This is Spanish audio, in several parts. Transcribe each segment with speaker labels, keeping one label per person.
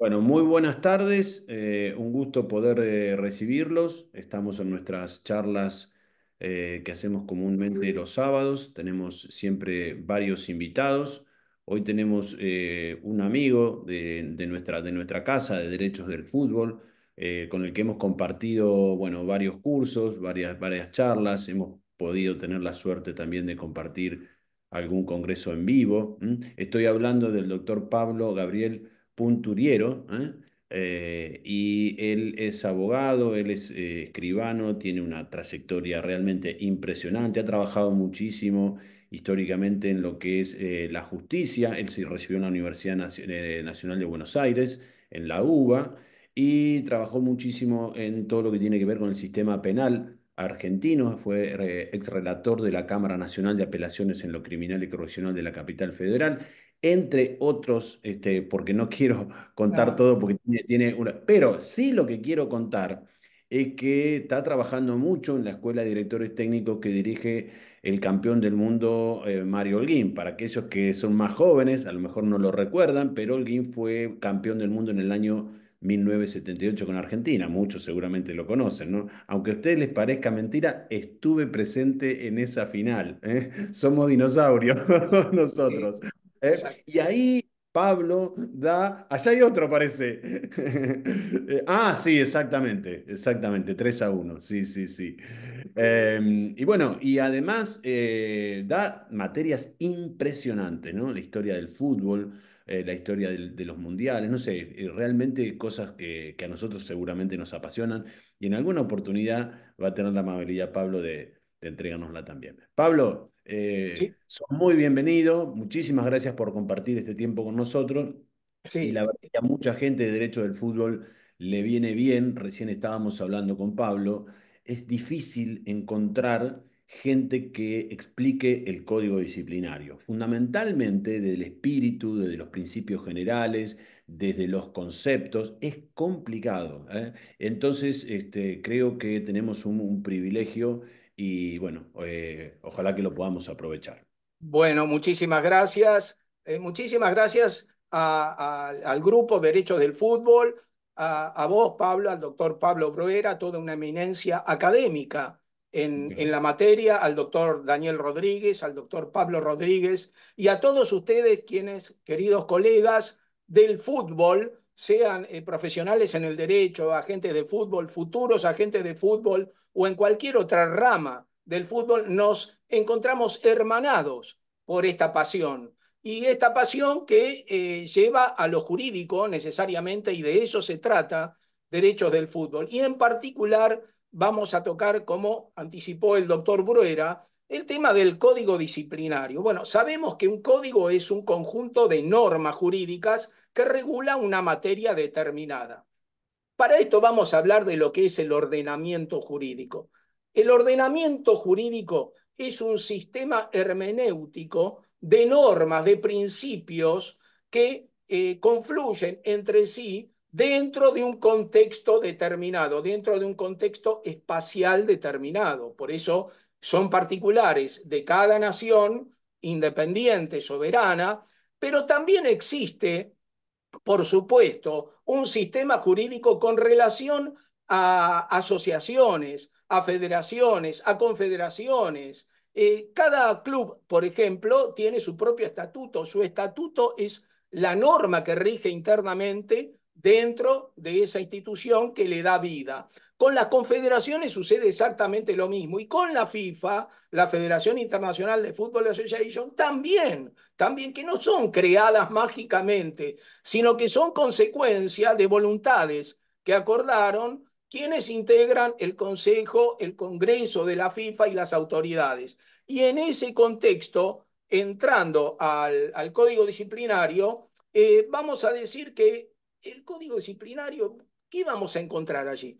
Speaker 1: Bueno, muy buenas tardes. Eh, un gusto poder eh, recibirlos. Estamos en nuestras charlas eh, que hacemos comúnmente los sábados. Tenemos siempre varios invitados. Hoy tenemos un amigo de, de, nuestra, de nuestra casa de Derechos del Fútbol, con el que hemos compartido bueno, varios cursos, varias, varias charlas. Hemos podido tener la suerte también de compartir algún congreso en vivo. Estoy hablando del doctor Pablo Gabriel punturiero, ¿eh? Eh, y él es abogado, él es eh, escribano, tiene una trayectoria realmente impresionante, ha trabajado muchísimo históricamente en lo que es la justicia, él se recibió en la Universidad Nacional de Buenos Aires, en la UBA, y trabajó muchísimo en todo lo que tiene que ver con el sistema penal argentino, fue ex relator de la Cámara Nacional de Apelaciones en lo Criminal y Correccional de la Capital Federal, entre otros, este, porque no quiero contar todo, porque tiene, una... Pero sí lo que quiero contar es que está trabajando mucho en la Escuela de Directores Técnicos que dirige el campeón del mundo eh, Mario Holguín. Para aquellos que son más jóvenes, a lo mejor no lo recuerdan, pero Olguín fue campeón del mundo en el año 1978 con Argentina. Muchos seguramente lo conocen, ¿no? Aunque a ustedes les parezca mentira, estuve presente en esa final. ¿eh? Somos dinosaurios nosotros. ¿eh? Y ahí Pablo da, allá hay otro parece. Eh, ah, sí, exactamente, exactamente, 3 a 1, sí, sí, sí. Em, y bueno, y además eh, da materias impresionantes, ¿no? La historia del fútbol, la historia de los mundiales, no sé, realmente cosas que, a nosotros seguramente nos apasionan y en alguna oportunidad va a tener la amabilidad Pablo de, de entregárnosla también. Pablo, eh, Son muy bienvenidos. Muchísimas gracias por compartir este tiempo con nosotros. Sí. Y la verdad que a mucha gente de derecho del fútbol le viene bien. Recién estábamos hablando con Pablo. Es difícil encontrar gente que explique el código disciplinario, fundamentalmente desde el espíritu, desde los principios generales, desde los conceptos, es complicado. ¿eh? Entonces, este, creo que tenemos un privilegio y bueno, eh, ojalá que lo podamos aprovechar.
Speaker 2: Bueno, muchísimas gracias. Eh, muchísimas gracias al grupo Derechos del Fútbol, a, vos, Pablo, al doctor Pablo Broera, toda una eminencia académica en, en, la materia, al doctor Daniel Rodríguez, al doctor Pablo Rodríguez y a todos ustedes, quienes, queridos colegas del fútbol, sean eh, profesionales en el derecho, agentes de fútbol, futuros agentes de fútbol o en cualquier otra rama del fútbol, nos encontramos hermanados por esta pasión. Y esta pasión que eh, lleva a lo jurídico necesariamente, y de eso se trata, derechos del fútbol. Y en particular vamos a tocar, como anticipó el doctor Bruera, el tema del código disciplinario. Bueno, sabemos que un código es un conjunto de normas jurídicas que regula una materia determinada. Para esto vamos a hablar de lo que es el ordenamiento jurídico. El ordenamiento jurídico es un sistema hermenéutico de normas, de principios que eh, confluyen entre sí dentro de un contexto determinado, dentro de un contexto espacial determinado. Por eso son particulares de cada nación independiente, soberana, pero también existe, por supuesto, un sistema jurídico con relación a asociaciones, a federaciones, a confederaciones. Eh, cada club, por ejemplo, tiene su propio estatuto. Su estatuto es la norma que rige internamente dentro de esa institución que le da vida. Con las confederaciones sucede exactamente lo mismo y con la FIFA, la Federación Internacional de Fútbol Association, también, también que no son creadas mágicamente, sino que son consecuencia de voluntades que acordaron quienes integran el Consejo, el Congreso de la FIFA y las autoridades. Y en ese contexto, entrando al, código disciplinario, eh, vamos a decir que el código disciplinario, ¿qué vamos a encontrar allí?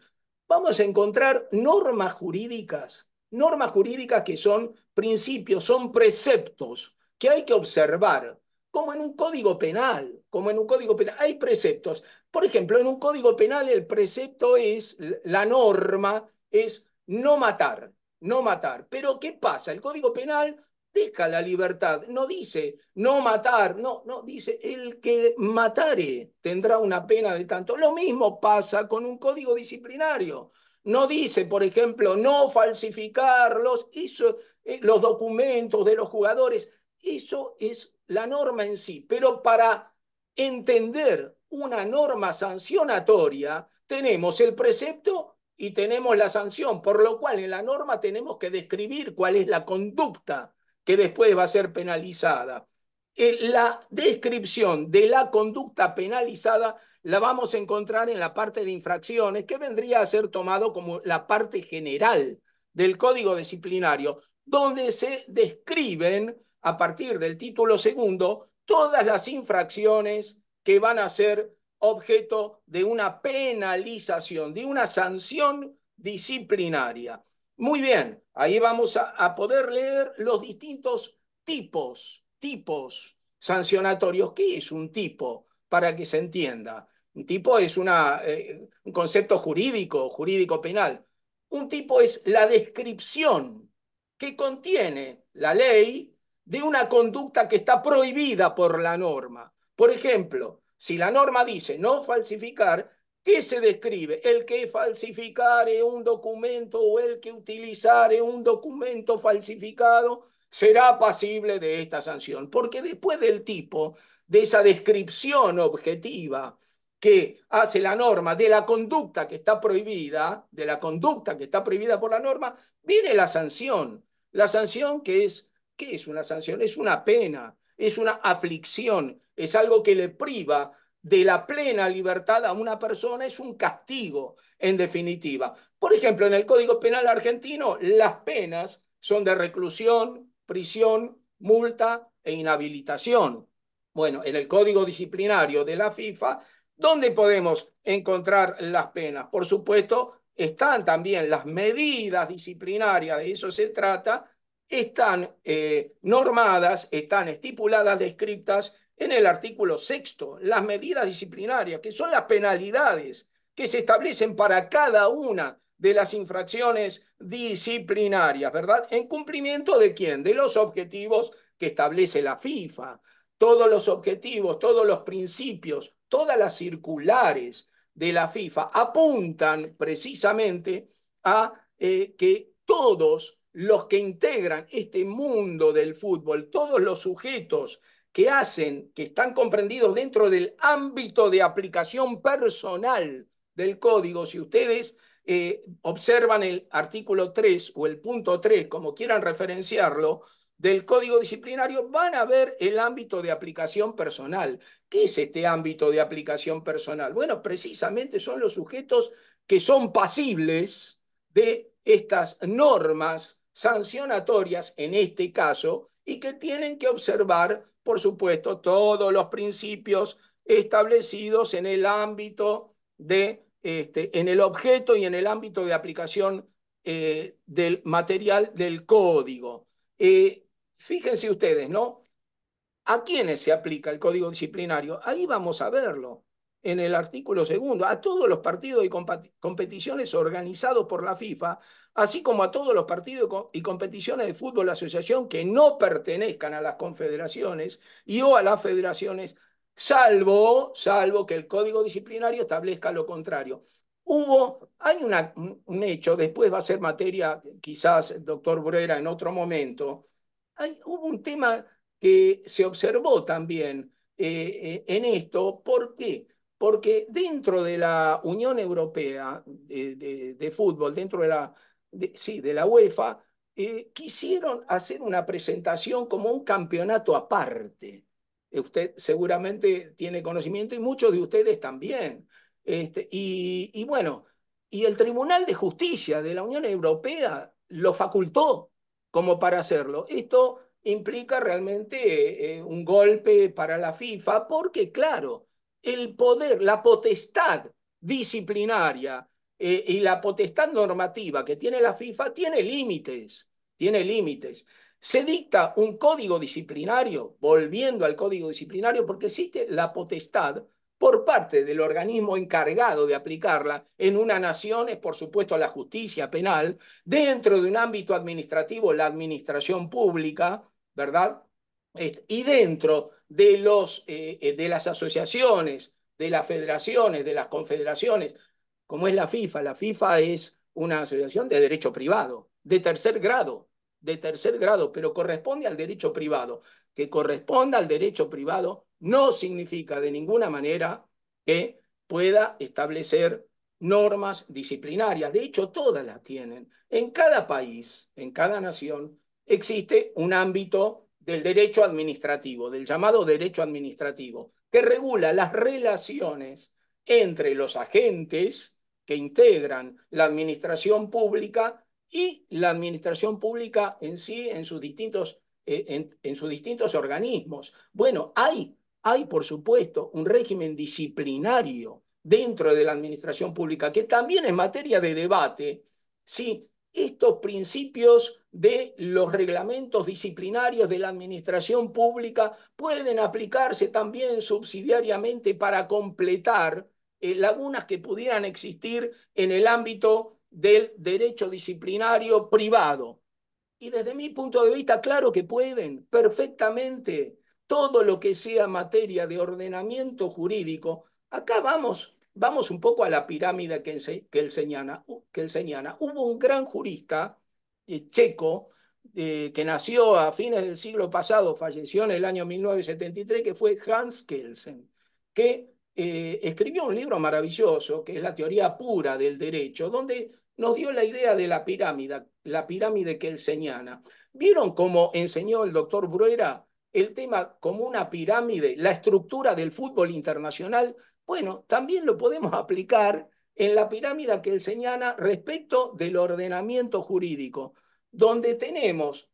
Speaker 2: Vamos a encontrar normas jurídicas, normas jurídicas que son principios, son preceptos que hay que observar, como en un código penal, como en un código penal. Hay preceptos. Por ejemplo, en un código penal el precepto es, la norma es no matar, no matar. Pero ¿qué pasa? El código penal deja la libertad, no dice no matar, no, no, dice el que matare tendrá una pena de tanto. Lo mismo pasa con un código disciplinario. No dice, por ejemplo, no falsificar los, eh, los documentos de los jugadores. Eso es la norma en sí. Pero para entender una norma sancionatoria, tenemos el precepto y tenemos la sanción, por lo cual en la norma tenemos que describir cuál es la conducta que después va a ser penalizada. Eh, la descripción de la conducta penalizada la vamos a encontrar en la parte de infracciones, que vendría a ser tomado como la parte general del código disciplinario, donde se describen a partir del título segundo todas las infracciones que van a ser objeto de una penalización, de una sanción disciplinaria. Muy bien, ahí vamos a, poder leer los distintos tipos, tipos sancionatorios. ¿Qué es un tipo? Para que se entienda. Un tipo es eh, un concepto jurídico, jurídico penal. Un tipo es la descripción que contiene la ley de una conducta que está prohibida por la norma. Por ejemplo, si la norma dice no falsificar, ¿Qué se describe? El que falsificare un documento o el que utilizare un documento falsificado será pasible de esta sanción, porque después del tipo, de esa descripción objetiva que hace la norma de la conducta que está prohibida, de la conducta que está prohibida por la norma, viene la sanción. La sanción que es, ¿qué es una sanción? Es una pena, es una aflicción, es algo que le priva de la plena libertad a una persona es un castigo, en definitiva. Por ejemplo, en el Código Penal argentino, las penas son de reclusión, prisión, multa e inhabilitación. Bueno, en el Código Disciplinario de la FIFA, ¿dónde podemos encontrar las penas? Por supuesto, están también las medidas disciplinarias, de eso se trata, están eh, normadas, están estipuladas, descritas en el artículo sexto las medidas disciplinarias, que son las penalidades que se establecen para cada una de las infracciones disciplinarias, ¿verdad? ¿En cumplimiento de quién? De los objetivos que establece la FIFA, todos los objetivos, todos los principios, todas las circulares de la FIFA apuntan precisamente a eh, que todos los que integran este mundo del fútbol, todos los sujetos que hacen, que están comprendidos dentro del ámbito de aplicación personal del código, si ustedes eh, observan el artículo 3 o el punto 3, como quieran referenciarlo, del código disciplinario, van a ver el ámbito de aplicación personal. ¿Qué es este ámbito de aplicación personal? Bueno, precisamente son los sujetos que son pasibles de estas normas sancionatorias, en este caso, y que tienen que observar, por supuesto, todos los principios establecidos en el ámbito de, este, en el objeto y en el ámbito de aplicación eh, del material del código. Eh, fíjense ustedes, ¿no? ¿A quiénes se aplica el código disciplinario? Ahí vamos a verlo en el artículo segundo, a todos los partidos y competiciones organizados por la FIFA, así como a todos los partidos y competiciones de fútbol asociación que no pertenezcan a las confederaciones y o a las federaciones, salvo, salvo que el código disciplinario establezca lo contrario. Hubo, hay un hecho, después va a ser materia, quizás, doctor Brera, en otro momento, hubo un tema que se observó también eh, eh, en esto, ¿por qué? porque dentro de la Unión Europea de, Fútbol, dentro de la, sí, de la UEFA, eh, quisieron hacer una presentación como un campeonato aparte. Usted seguramente tiene conocimiento y muchos de ustedes también. Este, y, bueno, y el Tribunal de Justicia de la Unión Europea lo facultó como para hacerlo. Esto implica realmente eh, un golpe para la FIFA, porque claro, el poder, la potestad disciplinaria eh, y la potestad normativa que tiene la FIFA tiene límites, tiene límites. Se dicta un código disciplinario, volviendo al código disciplinario, porque existe la potestad por parte del organismo encargado de aplicarla en una nación es, por supuesto, la justicia penal, dentro de un ámbito administrativo, la administración pública, ¿verdad? y dentro de, los, eh, eh, de las asociaciones, de las federaciones, de las confederaciones, como es la FIFA. La FIFA es una asociación de derecho privado, de tercer grado, de tercer grado, pero corresponde al derecho privado. Que corresponda al derecho privado no significa de ninguna manera que pueda establecer normas disciplinarias. De hecho, todas las tienen. En cada país, en cada nación, existe un ámbito del derecho administrativo, del llamado derecho administrativo, que regula las relaciones entre los agentes que integran la administración pública y la administración pública en sí, en sus distintos, eh, en, sus distintos organismos. Bueno, hay, hay, por supuesto, un régimen disciplinario dentro de la administración pública que también es materia de debate ¿sí?, estos principios de los reglamentos disciplinarios de la administración pública pueden aplicarse también subsidiariamente para completar eh, lagunas que pudieran existir en el ámbito del derecho disciplinario privado. Y desde mi punto de vista, claro que pueden, perfectamente, todo lo que sea materia de ordenamiento jurídico. Acá vamos Vamos un poco a la pirámide que Que Hubo un gran jurista eh, checo eh, que nació a fines del siglo pasado, falleció en el año 1973, que fue Hans Kelsen, que eh, escribió un libro maravilloso, que es La teoría pura del derecho, donde nos dio la idea de la pirámide, la pirámide que señana ¿Vieron cómo enseñó el doctor Bruera el tema como una pirámide, la estructura del fútbol internacional, bueno, también lo podemos aplicar en la pirámide que él señala respecto del ordenamiento jurídico, donde tenemos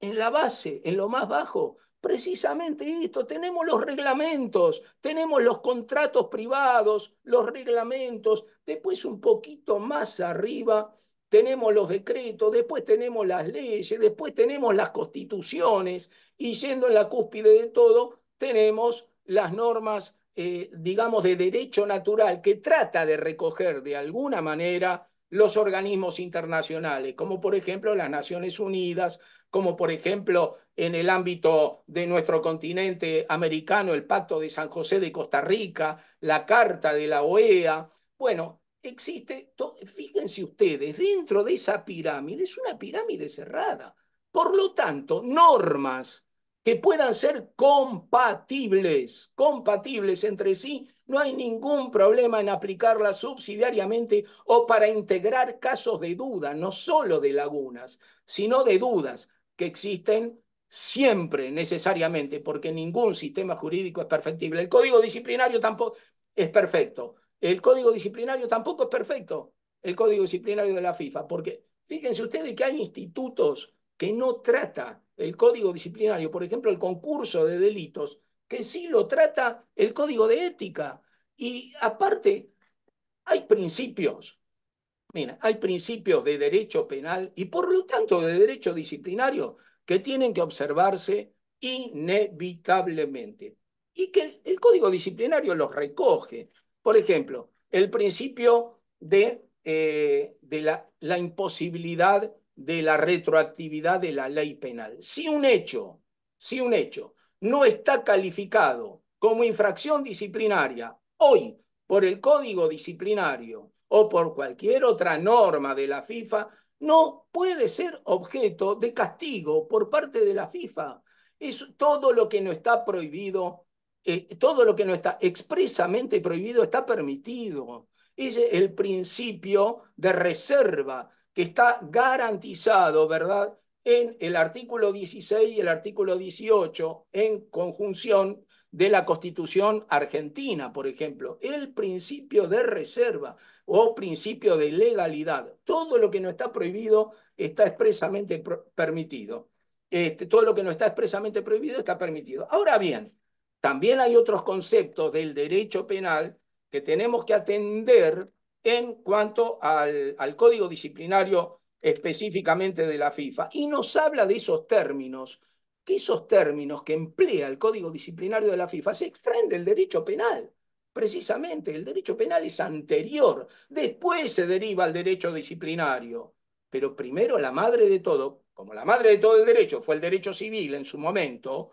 Speaker 2: en la base, en lo más bajo, precisamente esto, tenemos los reglamentos, tenemos los contratos privados, los reglamentos, después un poquito más arriba tenemos los decretos, después tenemos las leyes, después tenemos las constituciones y yendo en la cúspide de todo, tenemos las normas, eh, digamos, de derecho natural que trata de recoger de alguna manera los organismos internacionales, como por ejemplo las Naciones Unidas, como por ejemplo en el ámbito de nuestro continente americano, el Pacto de San José de Costa Rica, la Carta de la OEA. Bueno, existe, fíjense ustedes, dentro de esa pirámide es una pirámide cerrada. Por lo tanto, normas que puedan ser compatibles, compatibles entre sí, no hay ningún problema en aplicarlas subsidiariamente o para integrar casos de duda, no solo de lagunas, sino de dudas que existen siempre necesariamente, porque ningún sistema jurídico es perfectible. El código disciplinario tampoco es perfecto el código disciplinario tampoco es perfecto, el código disciplinario de la FIFA, porque fíjense ustedes que hay institutos que no trata el código disciplinario, por ejemplo, el concurso de delitos, que sí lo trata el código de ética. Y aparte, hay principios. Mira, hay principios de derecho penal y por lo tanto de derecho disciplinario que tienen que observarse inevitablemente. Y que el, código disciplinario los recoge. Por ejemplo, el principio de, eh, de la, la imposibilidad de la retroactividad de la ley penal. Si un hecho, si un hecho no está calificado como infracción disciplinaria hoy por el código disciplinario o por cualquier otra norma de la FIFA, no puede ser objeto de castigo por parte de la FIFA. Es todo lo que no está prohibido eh, todo lo que no está expresamente prohibido está permitido. Es el principio de reserva que está garantizado, ¿verdad? En el artículo 16 y el artículo 18, en conjunción de la Constitución argentina, por ejemplo, el principio de reserva o principio de legalidad. Todo lo que no está prohibido está expresamente permitido. Este, todo lo que no está expresamente prohibido está permitido. Ahora bien, también hay otros conceptos del derecho penal que tenemos que atender en cuanto al, código disciplinario específicamente de la FIFA. Y nos habla de esos términos, que esos términos que emplea el código disciplinario de la FIFA se extraen del derecho penal. Precisamente, el derecho penal es anterior, después se deriva al derecho disciplinario. Pero primero la madre de todo, como la madre de todo el derecho fue el derecho civil en su momento,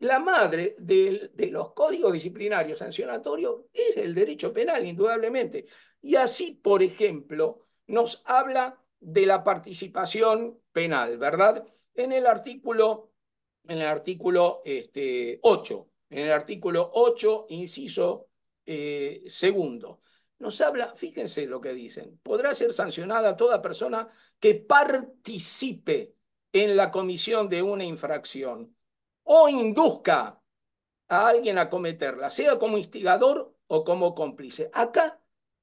Speaker 2: la madre de, los códigos disciplinarios sancionatorios es el derecho penal, indudablemente. Y así, por ejemplo, nos habla de la participación penal, ¿verdad? En el artículo, en el artículo 8, este, en el artículo 8, inciso eh, segundo, nos habla, fíjense lo que dicen, podrá ser sancionada toda persona que participe en la comisión de una infracción o induzca a alguien a cometerla, sea como instigador o como cómplice. Acá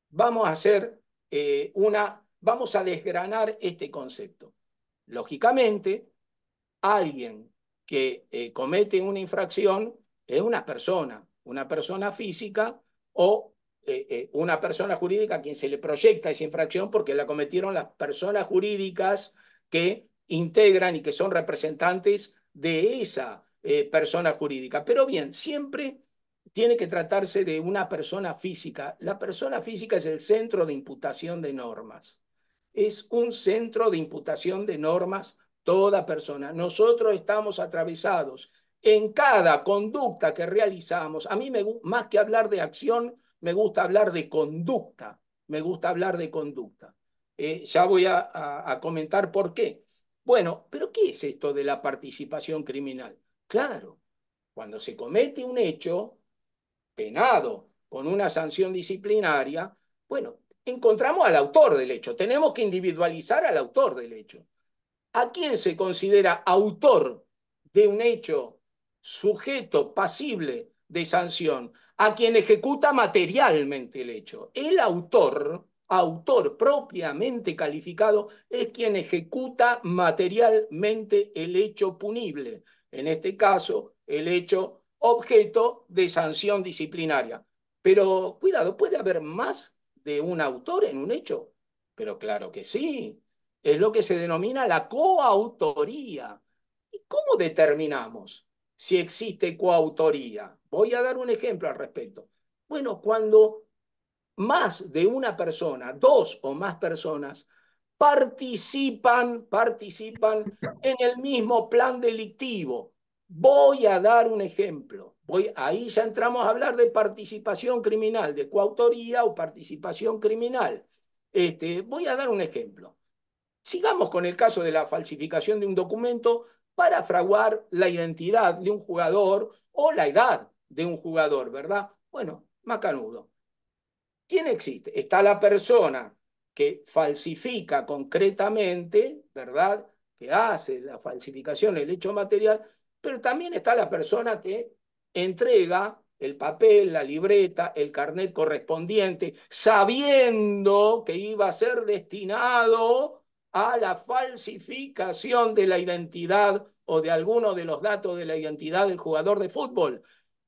Speaker 2: vamos a hacer eh, una, vamos a desgranar este concepto. Lógicamente, alguien que eh, comete una infracción es una persona, una persona física o eh, una persona jurídica a quien se le proyecta esa infracción porque la cometieron las personas jurídicas que integran y que son representantes de esa eh, persona jurídica. Pero bien, siempre tiene que tratarse de una persona física. La persona física es el centro de imputación de normas. Es un centro de imputación de normas toda persona. Nosotros estamos atravesados en cada conducta que realizamos. A mí me, más que hablar de acción, me gusta hablar de conducta. Me gusta hablar de conducta. Eh, ya voy a comentar por qué. Bueno, pero ¿qué es esto de la participación criminal? Claro, cuando se comete un hecho penado con una sanción disciplinaria, bueno, encontramos al autor del hecho, tenemos que individualizar al autor del hecho. ¿A quién se considera autor de un hecho sujeto, pasible de sanción? A quien ejecuta materialmente el hecho. El autor, autor propiamente calificado, es quien ejecuta materialmente el hecho punible en este caso, el hecho objeto de sanción disciplinaria. Pero cuidado, ¿puede haber más de un autor en un hecho? Pero claro que sí, es lo que se denomina la coautoría. ¿Y cómo determinamos si existe coautoría? Voy a dar un ejemplo al respecto. Bueno, cuando más de una persona, dos o más personas, participan, participan en el mismo plan delictivo. Voy a dar un ejemplo. Voy, ahí ya entramos a hablar de participación criminal, de coautoría o participación criminal. Este, voy a dar un ejemplo. Sigamos con el caso de la falsificación de un documento para fraguar la identidad de un jugador o la edad de un jugador, ¿verdad? Bueno, macanudo. ¿Quién existe? Está la persona que falsifica concretamente, ¿verdad? Que hace la falsificación, el hecho material, pero también está la persona que entrega el papel, la libreta, el carnet correspondiente, sabiendo que iba a ser destinado a la falsificación de la identidad o de alguno de los datos de la identidad del jugador de fútbol.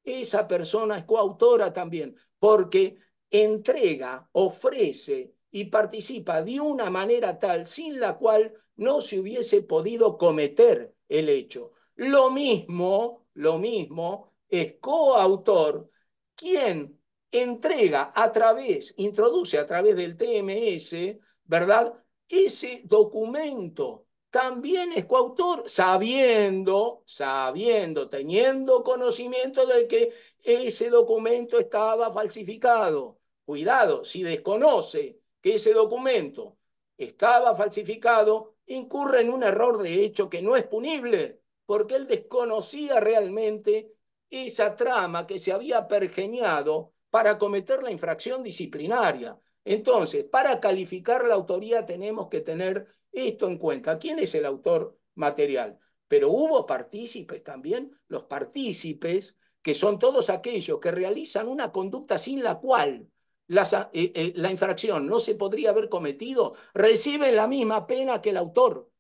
Speaker 2: Esa persona es coautora también, porque entrega, ofrece y participa de una manera tal sin la cual no se hubiese podido cometer el hecho. Lo mismo, lo mismo es coautor quien entrega a través, introduce a través del TMS, ¿verdad? Ese documento también es coautor, sabiendo, sabiendo, teniendo conocimiento de que ese documento estaba falsificado. Cuidado, si desconoce que ese documento estaba falsificado, incurre en un error de hecho que no es punible, porque él desconocía realmente esa trama que se había pergeñado para cometer la infracción disciplinaria. Entonces, para calificar la autoría tenemos que tener esto en cuenta. ¿Quién es el autor material? Pero hubo partícipes también, los partícipes, que son todos aquellos que realizan una conducta sin la cual eh, eh, la, infracción no se podría haber cometido, recibe la misma pena que el autor,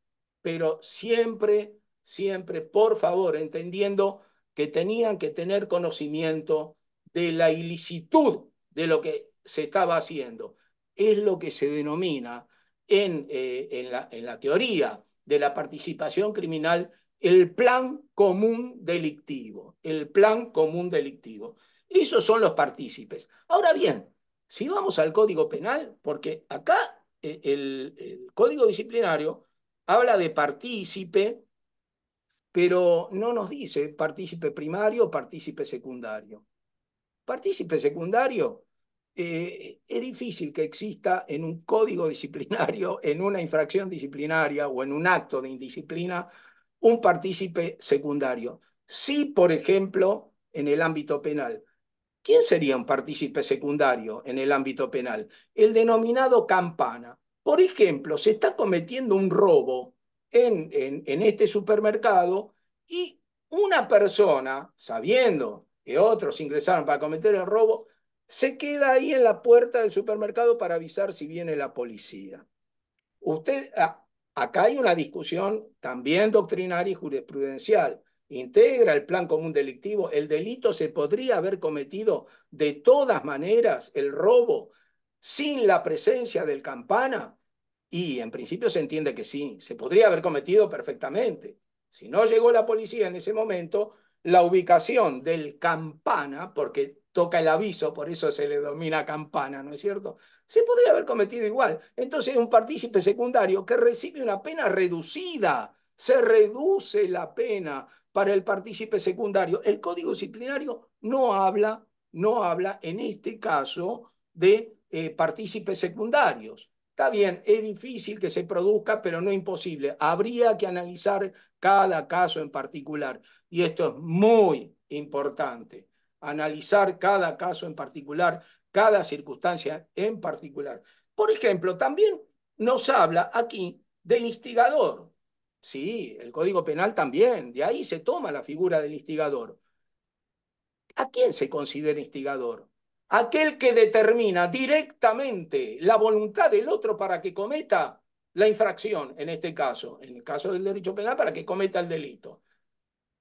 Speaker 2: pero siempre, siempre, por favor, entendiendo que tenían que tener conocimiento de la ilicitud de lo que se estaba haciendo. Es lo que se denomina en, eh, la, en la teoría de la participación criminal el plan común delictivo, el plan común delictivo. Esos son los partícipes. Ahora bien, si vamos al Código Penal, porque acá eh, el, Código Disciplinario habla de partícipe, pero no nos dice partícipe primario o partícipe secundario. Partícipe secundario eh, es difícil que exista en un código disciplinario, en una infracción disciplinaria o en un acto de indisciplina, un partícipe secundario. Sí, por ejemplo, en el ámbito penal. ¿Quién sería un partícipe secundario en el ámbito penal? El denominado campana. Por ejemplo, se está cometiendo un robo en, este supermercado y una persona, sabiendo que otros ingresaron para cometer el robo, se queda ahí en la puerta del supermercado para avisar si viene la policía. Usted, ah, acá hay una discusión también doctrinaria y jurisprudencial integra el plan común delictivo, el delito se podría haber cometido de todas maneras, el robo, sin la presencia del campana. Y en principio se entiende que sí, se podría haber cometido perfectamente. Si no llegó la policía en ese momento, la ubicación del campana, porque toca el aviso, por eso se le domina campana, ¿no es cierto? Se podría haber cometido igual. Entonces un partícipe secundario que recibe una pena reducida, se reduce la pena para el partícipe secundario. El código disciplinario no habla, no habla en este caso de eh, partícipes secundarios. Está bien, es difícil que se produzca, pero no imposible. Habría que analizar cada caso en particular. Y esto es muy importante, analizar cada caso en particular, cada circunstancia en particular. Por ejemplo, también nos habla aquí del instigador. Sí, el Código Penal también. De ahí se toma la figura del instigador. ¿A quién se considera instigador? Aquel que determina directamente la voluntad del otro para que cometa la infracción, en este caso, en el caso del derecho penal, para que cometa el delito.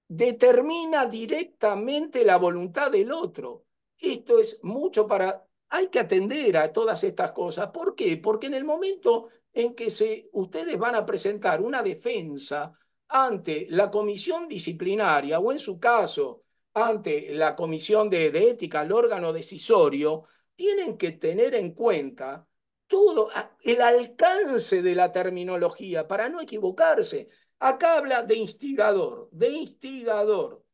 Speaker 2: Determina directamente la voluntad del otro. Esto es mucho para hay que atender a todas estas cosas. ¿Por qué? Porque en el momento en que ustedes van a presentar una defensa ante la comisión disciplinaria o en su caso ante la comisión de, de ética, el órgano decisorio, tienen que tener en cuenta todo el alcance de la terminología para no equivocarse. Acá habla de instigador, de instigador.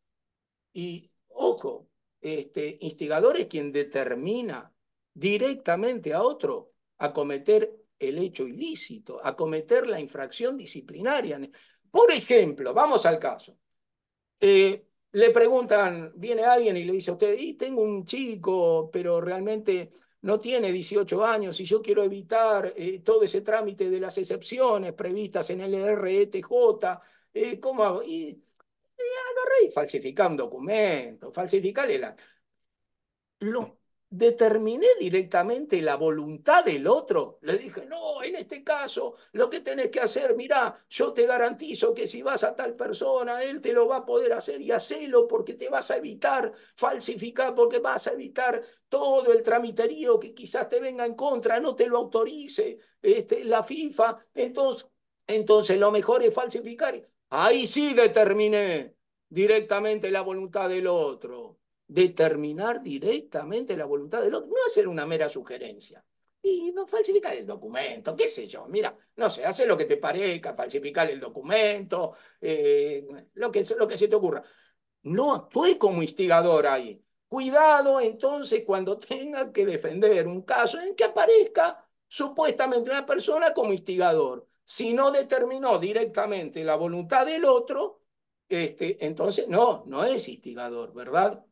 Speaker 2: Y ojo, este instigador es quien determina directamente a otro a cometer el hecho ilícito, a cometer la infracción disciplinaria. Por ejemplo, vamos al caso. Eh, le preguntan, viene alguien y le dice a usted, y tengo un chico, pero realmente no tiene 18 años y yo quiero evitar eh, todo ese trámite de las excepciones previstas en el RETJ, eh, ¿cómo hago? y, agarré y falsificar un documento, falsificarle la... Lo, determiné directamente la voluntad del otro. Le dije, no, en este caso, lo que tenés que hacer, mirá, yo te garantizo que si vas a tal persona, él te lo va a poder hacer y hacelo porque te vas a evitar falsificar, porque vas a evitar todo el tramiterío que quizás te venga en contra, no te lo autorice este, la FIFA. Entonces, entonces lo mejor es falsificar. Ahí sí determiné directamente la voluntad del otro determinar directamente la voluntad del otro, no hacer una mera sugerencia. Y no falsificar el documento, qué sé yo, mira, no sé, hace lo que te parezca, falsificar el documento, eh, lo, que, lo que se te ocurra. No actúe como instigador ahí. Cuidado entonces cuando tenga que defender un caso en el que aparezca supuestamente una persona como instigador. Si no determinó directamente la voluntad del otro, este, entonces no, no es instigador, ¿verdad?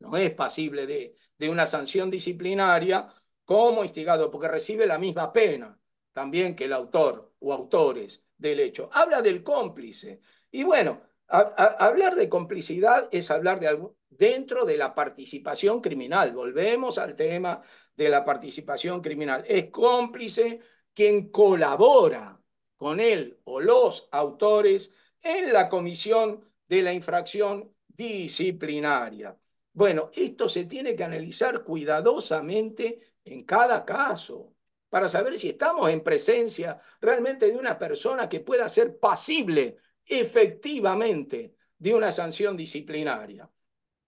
Speaker 2: no es pasible de, una sanción disciplinaria como instigado, porque recibe la misma pena también que el autor o autores del hecho. Habla del cómplice. Y bueno, hablar de complicidad es hablar de algo dentro de la participación criminal. Volvemos al tema de la participación criminal. Es cómplice quien colabora con él o los autores en la comisión de la infracción disciplinaria. Bueno, esto se tiene que analizar cuidadosamente en cada caso para saber si estamos en presencia realmente de una persona que pueda ser pasible efectivamente de una sanción disciplinaria.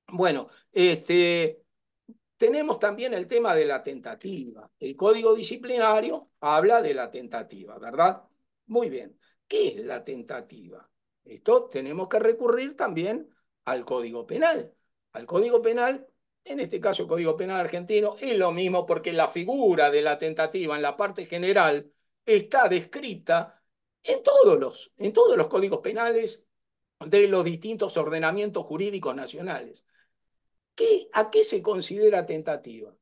Speaker 2: Bueno, este, tenemos también el tema de la tentativa. El código disciplinario habla de la tentativa, ¿verdad? Muy bien. ¿Qué es la tentativa? Esto tenemos que recurrir también al código penal al Código Penal, en este caso el Código Penal argentino, es lo mismo porque la figura de la tentativa en la parte general está descrita en todos los, en todos los códigos penales de los distintos ordenamientos jurídicos nacionales. ¿Qué, ¿A qué se considera tentativa?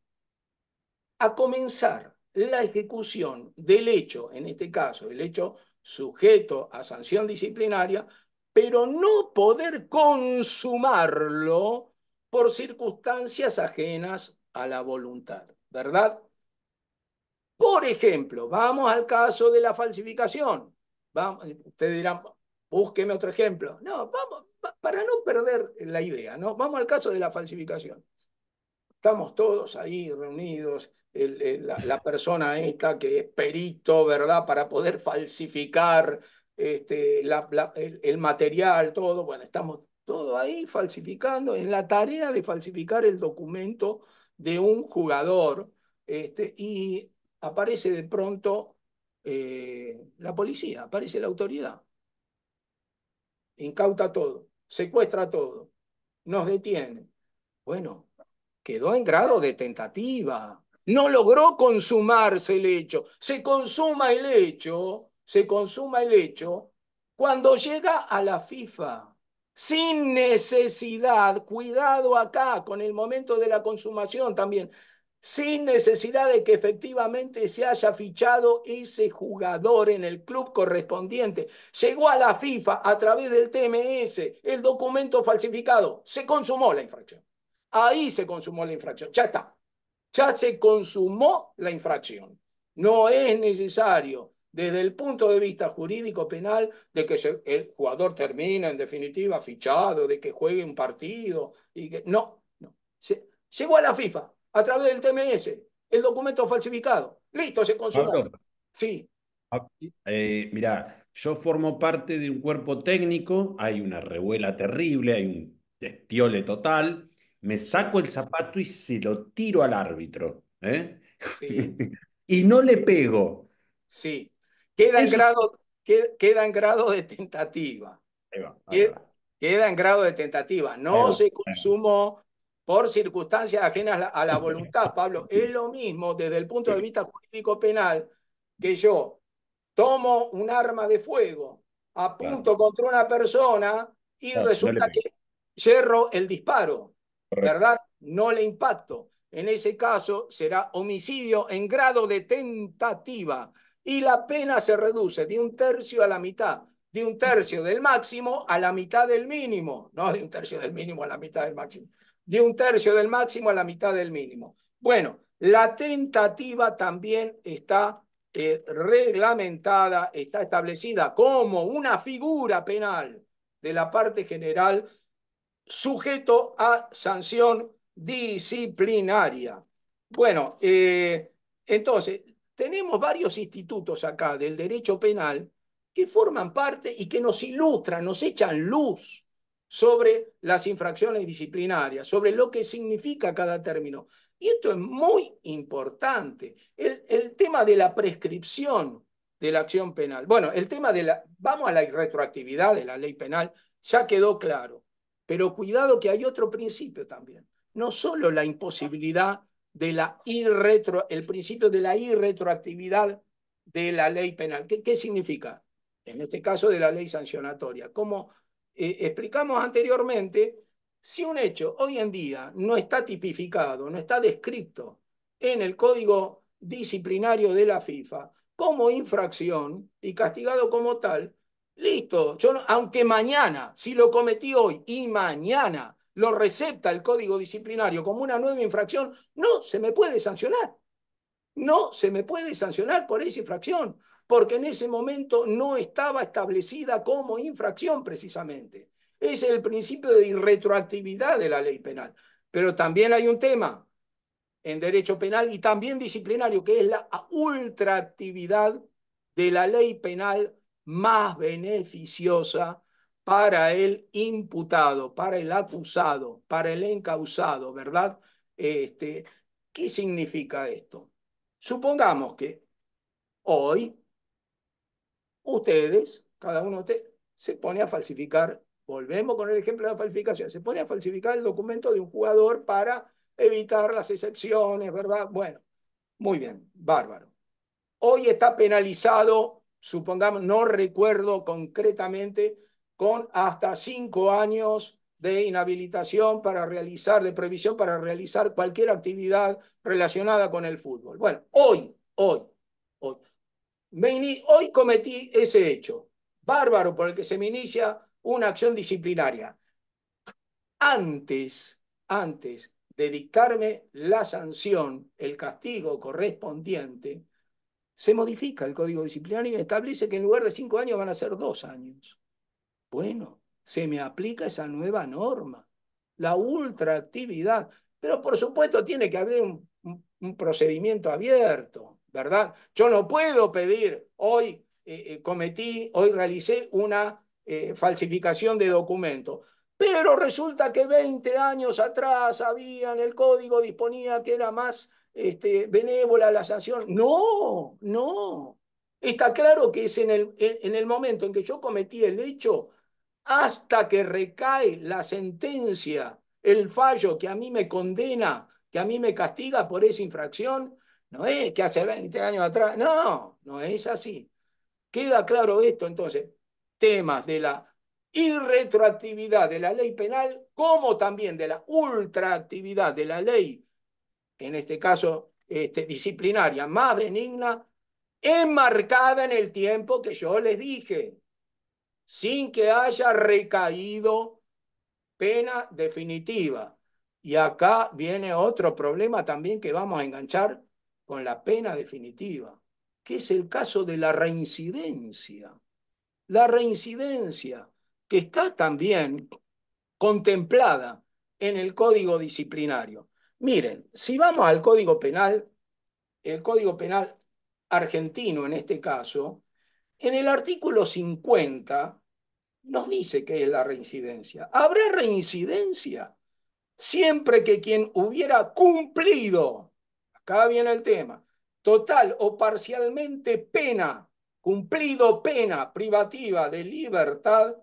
Speaker 2: A comenzar la ejecución del hecho, en este caso, el hecho sujeto a sanción disciplinaria, pero no poder consumarlo por circunstancias ajenas a la voluntad, ¿verdad? Por ejemplo, vamos al caso de la falsificación. Vamos, ustedes dirán, búsqueme otro ejemplo. No, vamos, para no perder la idea, ¿no? Vamos al caso de la falsificación. Estamos todos ahí reunidos, la, persona esta que es perito, ¿verdad? Para poder falsificar este, el material, todo. Bueno, estamos todo ahí falsificando, en la tarea de falsificar el documento de un jugador, este, y aparece de pronto eh, la policía, aparece la autoridad, incauta todo, secuestra todo, nos detiene. Bueno, quedó en grado de tentativa, no logró consumarse el hecho, se consuma el hecho, se consuma el hecho cuando llega a la FIFA sin necesidad, cuidado acá con el momento de la consumación también, sin necesidad de que efectivamente se haya fichado ese jugador en el club correspondiente. Llegó a la FIFA a través del TMS el documento falsificado, se consumó la infracción. Ahí se consumó la infracción, ya está, ya se consumó la infracción. No es necesario desde el punto de vista jurídico penal de que el jugador termina en definitiva fichado, de que juegue un partido y que no, no. llegó a la FIFA a través del TMS el documento falsificado. Listo, se consumó.
Speaker 1: sí. Ah, eh, mirá, yo formo parte de un cuerpo técnico, hay una revuela terrible, hay un despiole total, me saco el zapato y se lo tiro al árbitro. ¿eh? y no le pego. Sí. Queda en, grado, de tentativa.
Speaker 2: queda, en grado de tentativa. No se consumó por circunstancias ajenas a la voluntad, Pablo. Es lo mismo desde el punto de vista jurídico penal que yo tomo un arma de fuego, apunto contra una persona y resulta que hierro el disparo, ¿verdad? No le impacto. En ese caso será homicidio en grado de tentativa y la pena se reduce de un tercio a la mitad, de un tercio del máximo a la mitad del mínimo, no de un tercio del mínimo a la mitad del máximo, de un tercio del máximo a la mitad del mínimo. Bueno, la tentativa también está eh, reglamentada, está establecida como una figura penal de la parte general sujeto a sanción disciplinaria. Bueno, eh, entonces, tenemos varios institutos acá del derecho penal que forman parte y que nos ilustran, nos echan luz sobre las infracciones disciplinarias, sobre lo que significa cada término. Y esto es muy importante. El, tema de la prescripción de la acción penal. Bueno, el tema de la... Vamos a la retroactividad de la ley penal, ya quedó claro. Pero cuidado que hay otro principio también. No solo la imposibilidad de la el principio de la irretroactividad de la ley penal. ¿Qué, ¿Qué, significa? En este caso de la ley sancionatoria. Como eh, explicamos anteriormente, si un hecho hoy en día no está tipificado, no está descrito en el código disciplinario de la FIFA como infracción y castigado como tal, listo, yo aunque mañana, si lo cometí hoy y mañana lo recepta el código disciplinario como una nueva infracción, no se me puede sancionar. No se me puede sancionar por esa infracción, porque en ese momento no estaba establecida como infracción precisamente. Es el principio de irretroactividad de la ley penal. Pero también hay un tema en derecho penal y también disciplinario, que es la ultraactividad de la ley penal más beneficiosa para el imputado, para el acusado, para el encausado, ¿verdad? Este, ¿Qué significa esto? Supongamos que hoy ustedes, cada uno de ustedes, se pone a falsificar, volvemos con el ejemplo de la falsificación, se pone a falsificar el documento de un jugador para evitar las excepciones, ¿verdad? Bueno, muy bien, bárbaro. Hoy está penalizado, supongamos, no recuerdo concretamente, con hasta cinco años de inhabilitación para realizar, de previsión para realizar cualquier actividad relacionada con el fútbol. Bueno, hoy, hoy, hoy, hoy cometí ese hecho bárbaro por el que se me inicia una acción disciplinaria. Antes, antes de dictarme la sanción, el castigo correspondiente, se modifica el código disciplinario y establece que en lugar de cinco años van a ser dos años. Bueno, se me aplica esa nueva norma, la ultraactividad. Pero por supuesto tiene que haber un, procedimiento abierto, ¿verdad? Yo no puedo pedir, hoy eh, eh, cometí, hoy realicé una eh, falsificación de documento. Pero resulta que 20 años atrás había en el código, disponía que era más este, benévola la sanción. No, no. Está claro que es en el, en el momento en que yo cometí el hecho, hasta que recae la sentencia, el fallo que a mí me condena, que a mí me castiga por esa infracción, no es que hace 20 años atrás, no, no es así. Queda claro esto entonces, temas de la irretroactividad de la ley penal, como también de la ultraactividad de la ley, en este caso este, disciplinaria, más benigna, enmarcada en el tiempo que yo les dije sin que haya recaído pena definitiva. Y acá viene otro problema también que vamos a enganchar con la pena definitiva, que es el caso de la reincidencia. La reincidencia que está también contemplada en el código disciplinario. Miren, si vamos al código penal, el código penal argentino en este caso, en el artículo 50 nos dice que es la reincidencia. Habrá reincidencia siempre que quien hubiera cumplido, acá viene el tema, total o parcialmente pena, cumplido pena privativa de libertad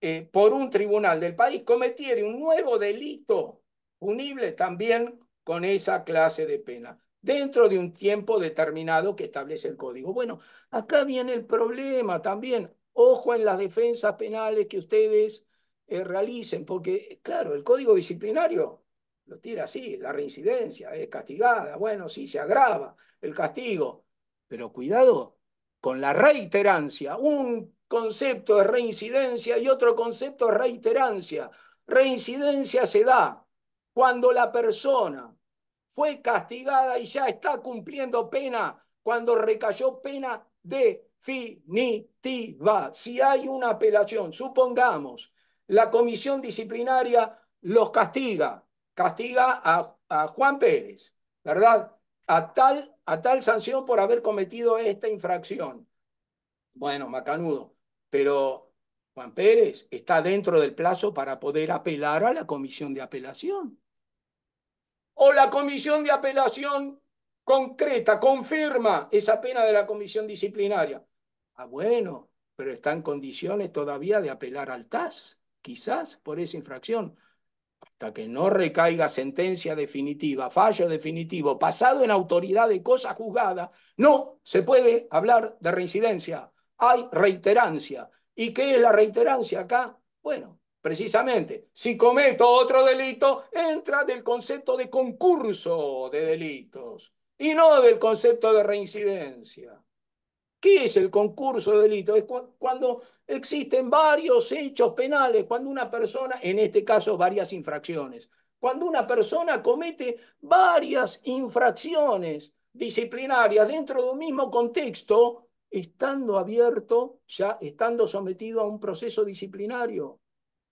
Speaker 2: eh, por un tribunal del país, cometiere un nuevo delito punible también con esa clase de pena dentro de un tiempo determinado que establece el código. Bueno, acá viene el problema también ojo en las defensas penales que ustedes eh, realicen, porque claro, el código disciplinario lo tira así, la reincidencia es castigada, bueno, sí, se agrava el castigo, pero cuidado con la reiterancia, un concepto es reincidencia y otro concepto es reiterancia. Reincidencia se da cuando la persona fue castigada y ya está cumpliendo pena, cuando recayó pena de definitiva. Si hay una apelación, supongamos, la comisión disciplinaria los castiga, castiga a, a Juan Pérez, ¿verdad? A tal, a tal sanción por haber cometido esta infracción. Bueno, macanudo, pero Juan Pérez está dentro del plazo para poder apelar a la comisión de apelación. O la comisión de apelación concreta, confirma esa pena de la comisión disciplinaria. Ah, bueno, pero está en condiciones todavía de apelar al TAS, quizás por esa infracción. Hasta que no recaiga sentencia definitiva, fallo definitivo, pasado en autoridad de cosa juzgada, no se puede hablar de reincidencia. Hay reiterancia. ¿Y qué es la reiterancia acá? Bueno, precisamente, si cometo otro delito, entra del concepto de concurso de delitos y no del concepto de reincidencia. ¿Qué es el concurso de delitos? Es cuando existen varios hechos penales, cuando una persona, en este caso varias infracciones, cuando una persona comete varias infracciones disciplinarias dentro de un mismo contexto, estando abierto, ya estando sometido a un proceso disciplinario.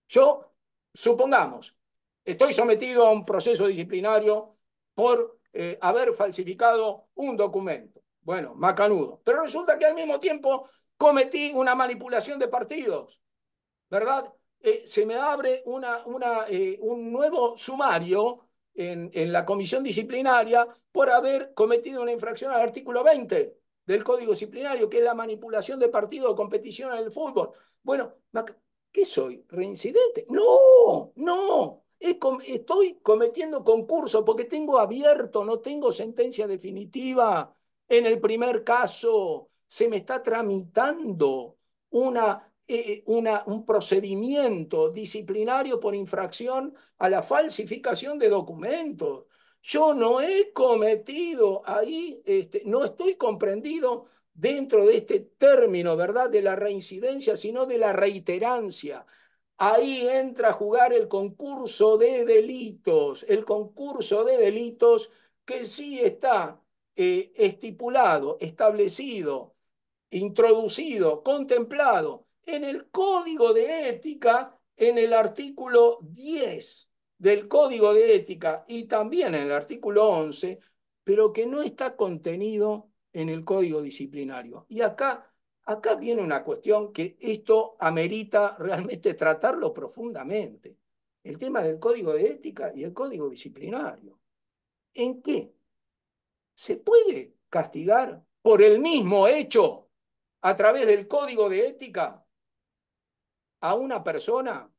Speaker 2: Yo, supongamos, estoy sometido a un proceso disciplinario por eh, haber falsificado un documento bueno, macanudo. Pero resulta que al mismo tiempo cometí una manipulación de partidos, ¿verdad? Eh, se me abre una, eh, un nuevo sumario en, en, la comisión disciplinaria por haber cometido una infracción al artículo 20 del Código Disciplinario, que es la manipulación de partidos o competición en el fútbol. Bueno, ¿qué soy? ¿Reincidente? No, no. Estoy cometiendo concurso porque tengo abierto, no tengo sentencia definitiva. En el primer caso, se me está tramitando eh, eh, una, un procedimiento disciplinario por infracción a la falsificación de documentos. Yo no he cometido ahí, este, no estoy comprendido dentro de este término, ¿verdad? De la reincidencia, sino de la reiterancia. Ahí entra a jugar el concurso de delitos, el concurso de delitos que sí está eh, estipulado, establecido, introducido, contemplado en el Código de Ética, en el artículo 10 del Código de Ética y también en el artículo 11, pero que no está contenido en el Código Disciplinario. Y acá, acá viene una cuestión que esto amerita realmente tratarlo profundamente. El tema del Código de Ética y el Código Disciplinario. ¿En qué se puede castigar por el mismo hecho a través del código de ética a una persona.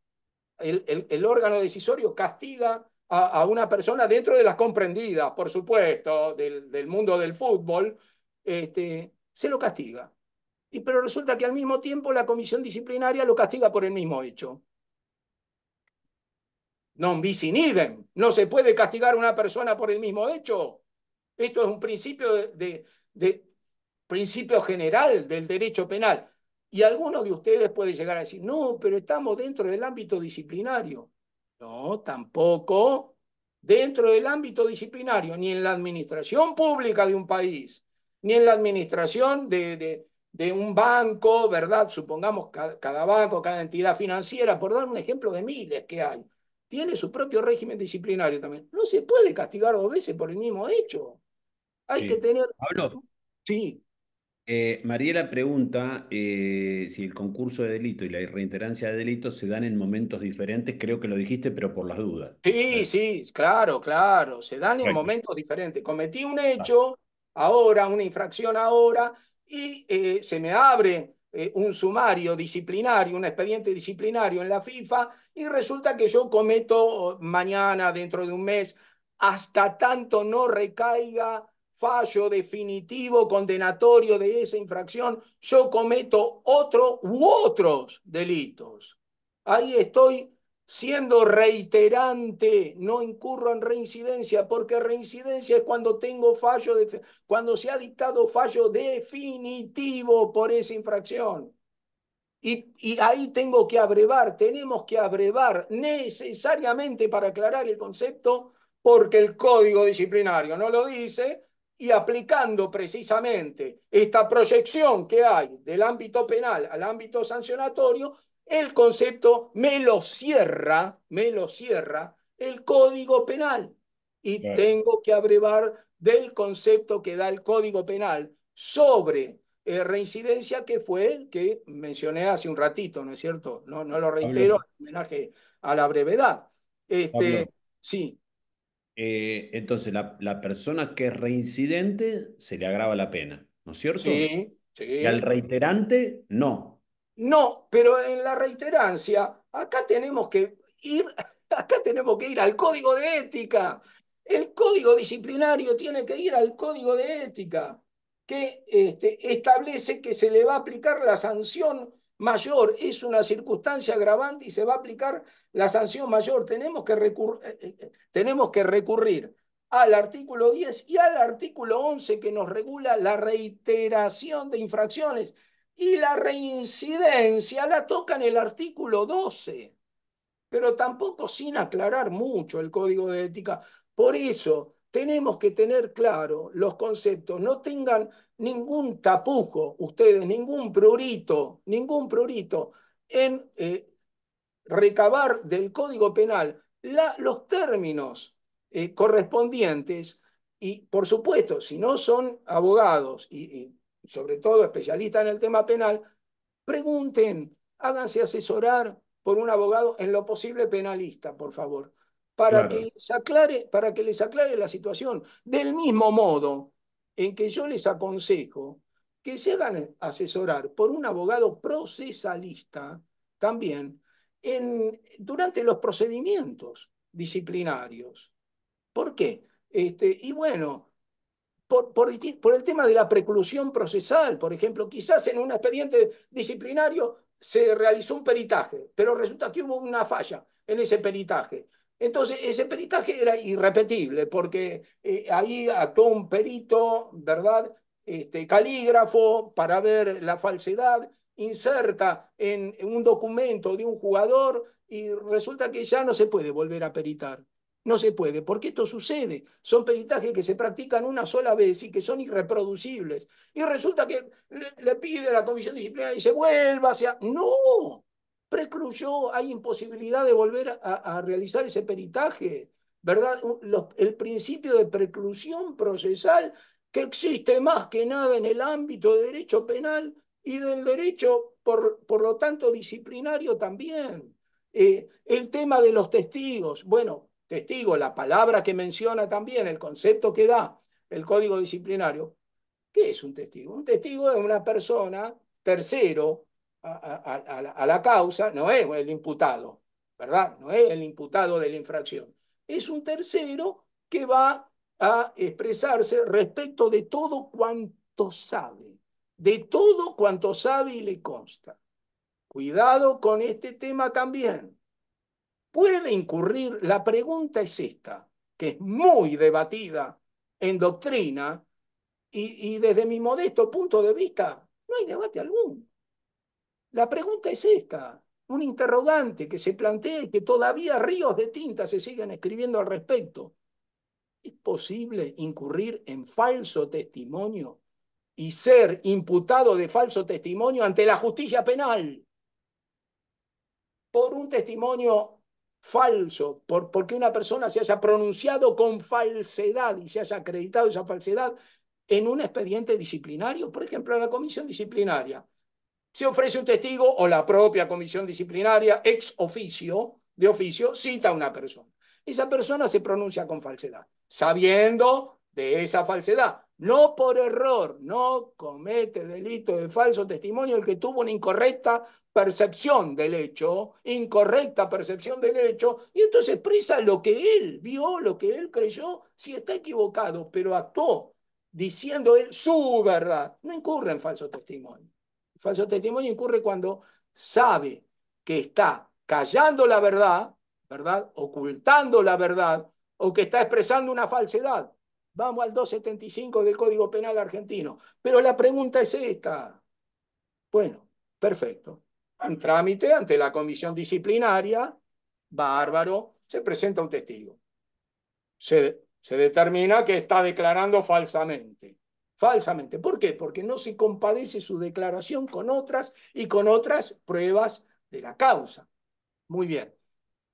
Speaker 2: El, órgano decisorio castiga a, una persona dentro de las comprendidas, por supuesto, del, mundo del fútbol, este, se lo castiga. Y, pero resulta que al mismo tiempo la comisión disciplinaria lo castiga por el mismo hecho non bis in idem. No se puede castigar a una persona por el mismo hecho. Esto es un principio, de, principio general del derecho penal. Y algunos de ustedes pueden llegar a decir, no, pero estamos dentro del ámbito disciplinario. No, tampoco. Dentro del ámbito disciplinario, ni en la administración pública de un país, ni en la administración de, un banco, ¿verdad? Supongamos cada banco, cada entidad financiera, por dar un ejemplo de miles que hay tiene su propio régimen disciplinario también. No se puede castigar dos veces por el mismo hecho.
Speaker 1: Hay que tener. Pablo. Sí. Eh, Mariela pregunta eh, si el concurso de delito y la reiterancia de delitos se dan en momentos diferentes. Creo que lo dijiste, pero por las dudas.
Speaker 2: Sí, sí, claro, claro. Se dan en momentos diferentes. Cometí un hecho ahora, una infracción ahora, y eh, se me abre un sumario disciplinario, un expediente disciplinario en la FIFA, y resulta que yo cometo oh, mañana, dentro de un mes, hasta tanto no recaiga fallo definitivo, condenatorio de esa infracción, yo cometo otro u otros delitos. Ahí estoy siendo reiterante, no incurro en reincidencia, porque reincidencia es cuando tengo fallo, de, cuando se ha dictado fallo definitivo por esa infracción. Y, y ahí tengo que abrevar, tenemos que abrevar necesariamente para aclarar el concepto, porque el código disciplinario no lo dice, y aplicando precisamente esta proyección que hay del ámbito penal al ámbito sancionatorio, el concepto me lo cierra, me lo cierra el código penal. Y tengo que abrevar del concepto que da el código penal sobre eh, reincidencia, que fue el que mencioné hace un ratito, ¿no es cierto? No, no lo reitero, en homenaje a la brevedad.
Speaker 1: Este, sí. Eh, entonces, la, la, persona que es reincidente se le agrava la pena, ¿no es cierto? Sí, Y al reiterante, no.
Speaker 2: No, pero en la reiterancia, acá tenemos que ir, acá tenemos que ir al código de ética. El código disciplinario tiene que ir al código de ética, que este, establece que se le va a aplicar la sanción mayor es una circunstancia agravante y se va a aplicar la sanción mayor. Tenemos que, recurrir, eh, eh, eh, tenemos que recurrir al artículo 10 y al artículo 11 que nos regula la reiteración de infracciones y la reincidencia la toca en el artículo 12, pero tampoco sin aclarar mucho el código de ética. Por eso, tenemos que tener claro los conceptos, no tengan ningún tapujo ustedes, ningún prurito, ningún prurito en eh, recabar del Código Penal los términos eh, correspondientes y, por supuesto, si no son abogados y, y sobre todo especialistas en el tema penal, pregunten, háganse asesorar por un abogado en lo posible penalista, por favor para, que les aclare, para que les aclare la situación. Del mismo modo en que yo les aconsejo que se hagan asesorar por un abogado procesalista también en, durante los procedimientos disciplinarios. ¿Por qué? Este, y bueno, por, por, el tema de la preclusión procesal, por ejemplo, quizás en un expediente disciplinario se realizó un peritaje, pero resulta que hubo una falla en ese peritaje. Entonces, ese peritaje era irrepetible, porque eh, ahí actuó un perito, ¿verdad? Este, calígrafo para ver la falsedad, inserta en, un documento de un jugador y resulta que ya no se puede volver a peritar. No se puede, porque esto sucede. Son peritajes que se practican una sola vez y que son irreproducibles. Y resulta que le, pide a la comisión disciplinaria y dice, vuelva, sea... No, precluyó, hay imposibilidad de volver a, realizar ese peritaje, ¿verdad? el principio de preclusión procesal que existe más que nada en el ámbito de derecho penal y del derecho, por, por lo tanto, disciplinario también. Eh, el tema de los testigos, bueno, testigo, la palabra que menciona también, el concepto que da el código disciplinario, ¿qué es un testigo? Un testigo es una persona, tercero, a, la, causa no es el imputado, ¿verdad? No es el imputado de la infracción. Es un tercero que va a expresarse respecto de todo cuanto sabe, de todo cuanto sabe y le consta. Cuidado con este tema también. Puede incurrir, la pregunta es esta, que es muy debatida en doctrina y, y desde mi modesto punto de vista, no hay debate alguno la pregunta es esta, un interrogante que se plantea y que todavía ríos de tinta se siguen escribiendo al respecto. ¿Es posible incurrir en falso testimonio y ser imputado de falso testimonio ante la justicia penal? Por un testimonio falso, por, porque una persona se haya pronunciado con falsedad y se haya acreditado esa falsedad en un expediente disciplinario, por ejemplo, en la comisión disciplinaria se ofrece un testigo o la propia comisión disciplinaria ex oficio, de oficio, cita a una persona. Esa persona se pronuncia con falsedad, sabiendo de esa falsedad. No por error, no comete delito de falso testimonio el que tuvo una incorrecta percepción del hecho, incorrecta percepción del hecho, y entonces expresa lo que él vio, lo que él creyó, si está equivocado, pero actuó diciendo él su verdad, no incurre en falso testimonio. El falso testimonio incurre cuando sabe que está callando la verdad, ¿verdad? Ocultando la verdad o que está expresando una falsedad. Vamos al 275 del Código Penal argentino. Pero la pregunta es esta. Bueno, perfecto. En trámite ante la comisión disciplinaria, bárbaro, se presenta un testigo. Se, se determina que está declarando falsamente falsamente. ¿Por qué? Porque no se compadece su declaración con otras y con otras pruebas de la causa. Muy bien.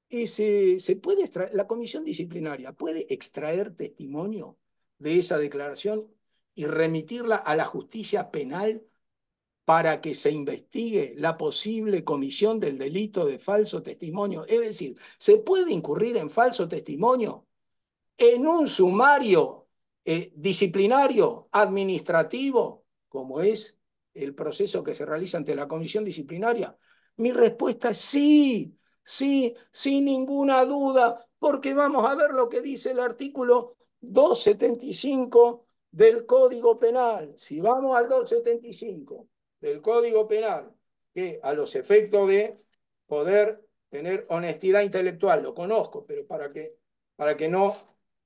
Speaker 2: Y se, puede la comisión disciplinaria puede extraer testimonio de esa declaración y remitirla a la justicia penal para que se investigue la posible comisión del delito de falso testimonio. Es decir, se puede incurrir en falso testimonio en un sumario eh, disciplinario, administrativo, como es el proceso que se realiza ante la comisión disciplinaria? Mi respuesta es sí, sí, sin ninguna duda, porque vamos a ver lo que dice el artículo 275 del Código Penal. Si vamos al 275 del Código Penal, que a los efectos de poder tener honestidad intelectual, lo conozco, pero para que, para que no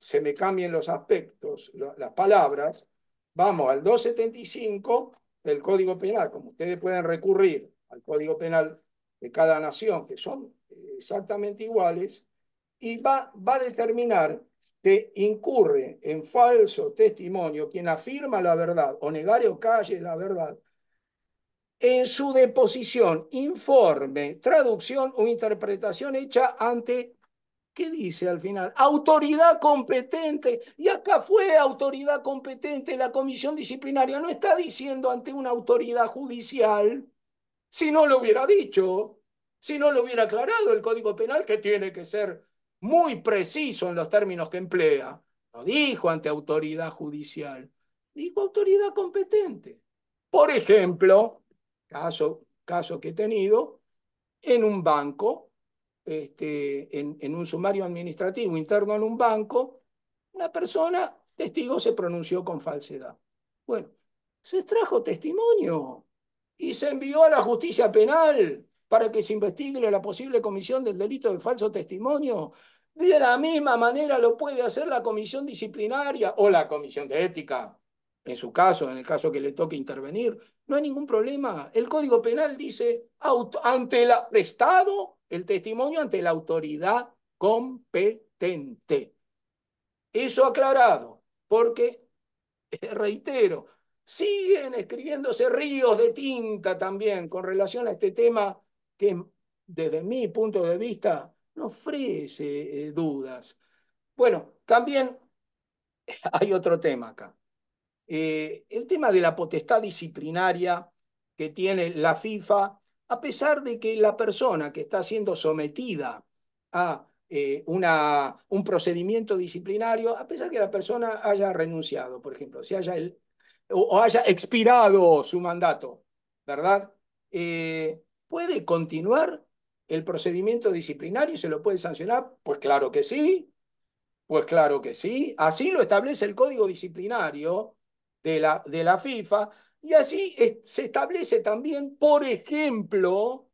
Speaker 2: se me cambien los aspectos, las palabras, vamos al 275 del Código Penal, como ustedes pueden recurrir al Código Penal de cada nación, que son exactamente iguales, y va, va a determinar que incurre en falso testimonio quien afirma la verdad o negare o calle la verdad en su deposición, informe, traducción o interpretación hecha ante ¿Qué dice al final? Autoridad competente. Y acá fue autoridad competente. La comisión disciplinaria no está diciendo ante una autoridad judicial, si no lo hubiera dicho, si no lo hubiera aclarado el Código Penal, que tiene que ser muy preciso en los términos que emplea. No dijo ante autoridad judicial, dijo autoridad competente. Por ejemplo, caso, caso que he tenido, en un banco este, en, un sumario administrativo interno en un banco, una persona, testigo, se pronunció con falsedad. Bueno, se extrajo testimonio y se envió a la justicia penal para que se investigue la posible comisión del delito de falso testimonio. De la misma manera lo puede hacer la comisión disciplinaria o la comisión de ética, en su caso, en el caso que le toque intervenir. No hay ningún problema. El Código Penal dice ante el prestado el testimonio ante la autoridad competente. Eso aclarado, porque, reitero, siguen escribiéndose ríos de tinta también con relación a este tema que desde mi punto de vista no ofrece eh, dudas. Bueno, también hay otro tema acá. Eh, el tema de la potestad disciplinaria que tiene la FIFA a pesar de que la persona que está siendo sometida a eh, una, un procedimiento disciplinario, a pesar de que la persona haya renunciado, por ejemplo, si haya o, haya expirado su mandato, ¿verdad? Eh, ¿Puede continuar el procedimiento disciplinario y se lo puede sancionar? Pues claro que sí, pues claro que sí. Así lo establece el código disciplinario de la, de la FIFA, y así se establece también, por ejemplo,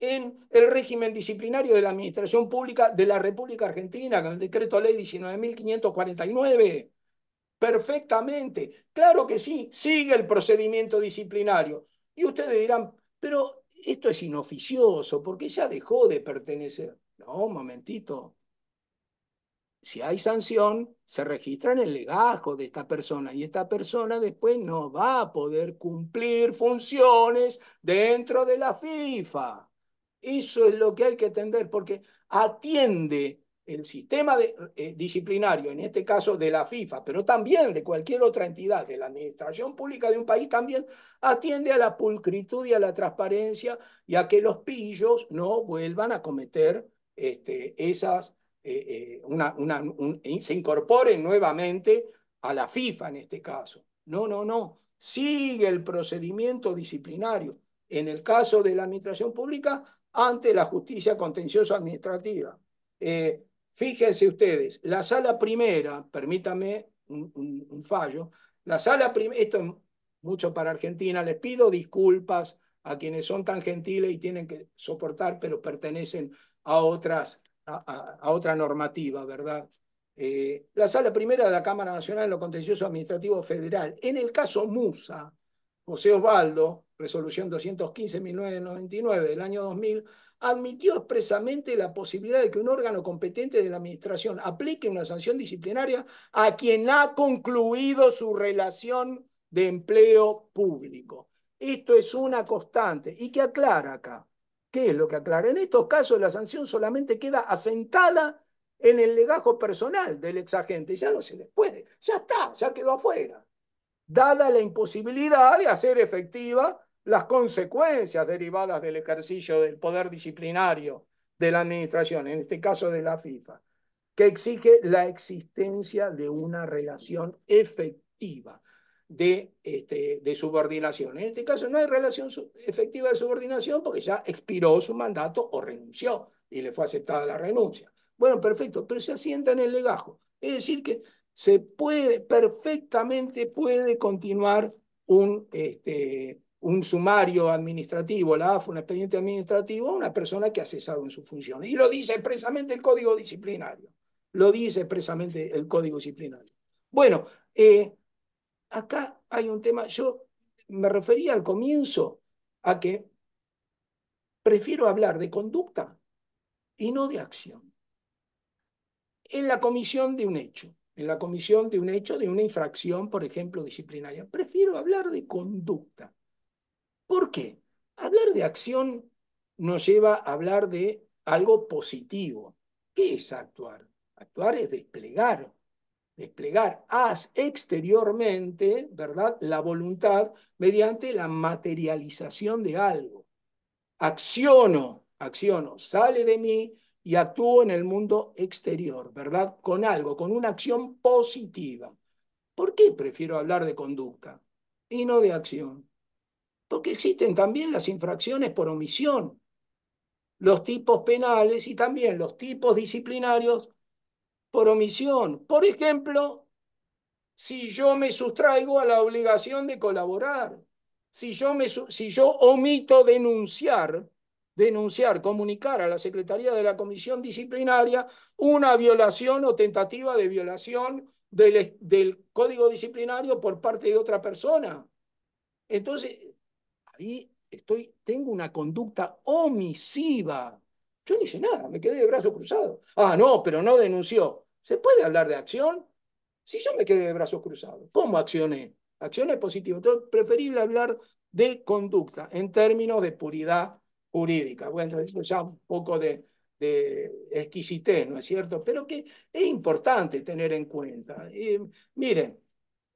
Speaker 2: en el régimen disciplinario de la Administración Pública de la República Argentina, con el decreto ley 19.549. Perfectamente. Claro que sí, sigue el procedimiento disciplinario. Y ustedes dirán, pero esto es inoficioso, porque ya dejó de pertenecer. No, un momentito si hay sanción, se registra en el legajo de esta persona y esta persona después no va a poder cumplir funciones dentro de la FIFA. Eso es lo que hay que entender porque atiende el sistema eh, disciplinario, en este caso de la FIFA, pero también de cualquier otra entidad, de la administración pública de un país, también atiende a la pulcritud y a la transparencia y a que los pillos no vuelvan a cometer este, esas eh, eh, eh, se incorporen nuevamente a la FIFA en este caso. No, no, no. Sigue el procedimiento disciplinario. En el caso de la administración pública, ante la justicia contencioso administrativa. fíjense ustedes, la sala primera, permítame un, fallo, la sala primera, esto es mucho para Argentina, les pido disculpas a quienes son tan gentiles y tienen que soportar, pero pertenecen a otras a, otra normativa, ¿verdad? Eh, la sala primera de la Cámara Nacional de lo Contencioso Administrativo Federal, en el caso Musa, José Osvaldo, resolución 215-1999 del año 2000, admitió expresamente la posibilidad de que un órgano competente de la Administración aplique una sanción disciplinaria a quien ha concluido su relación de empleo público. Esto es una constante y que aclara acá. ¿Qué es lo que aclara? En estos casos la sanción solamente queda asentada en el legajo personal del exagente. Ya no se le puede, ya está, ya quedó afuera. Dada la imposibilidad de hacer efectiva las consecuencias derivadas del ejercicio del poder disciplinario de la administración, en este caso de la FIFA, que exige la existencia de una relación efectiva de, este, de subordinación. En este caso no hay relación efectiva de subordinación porque ya expiró su mandato o renunció y le fue aceptada la renuncia. Bueno, perfecto, pero se asienta en el legajo. Es decir, que se puede, perfectamente puede continuar un, este, un sumario administrativo, la AFA, un expediente administrativo, a una persona que ha cesado en su función Y lo dice expresamente el código disciplinario. Lo dice expresamente el código disciplinario. Bueno, eh, acá hay un tema, yo me refería al comienzo a que prefiero hablar de conducta y no de acción. En la comisión de un hecho, en la comisión de un hecho, de una infracción, por ejemplo, disciplinaria, prefiero hablar de conducta. ¿Por qué? Hablar de acción nos lleva a hablar de algo positivo. ¿Qué es actuar? Actuar es desplegar desplegar haz exteriormente, ¿verdad? La voluntad mediante la materialización de algo. Acciono, acciono, sale de mí y actúo en el mundo exterior, ¿verdad? Con algo, con una acción positiva. ¿Por qué prefiero hablar de conducta y no de acción? Porque existen también las infracciones por omisión, los tipos penales y también los tipos disciplinarios por omisión. Por ejemplo, si yo me sustraigo a la obligación de colaborar, si yo, si yo omito denunciar, denunciar, comunicar a la Secretaría de la Comisión Disciplinaria una violación o tentativa de violación del, del Código Disciplinario por parte de otra persona. Entonces, ahí estoy, tengo una conducta omisiva. Yo no hice nada, me quedé de brazos cruzados. Ah, no, pero no denunció. ¿Se puede hablar de acción? Si yo me quedé de brazos cruzados, ¿cómo accioné? Acciones positivas. Entonces, preferible hablar de conducta en términos de puridad jurídica. Bueno, eso ya un poco de, de exquisitez, ¿no es cierto? Pero que es importante tener en cuenta. miren,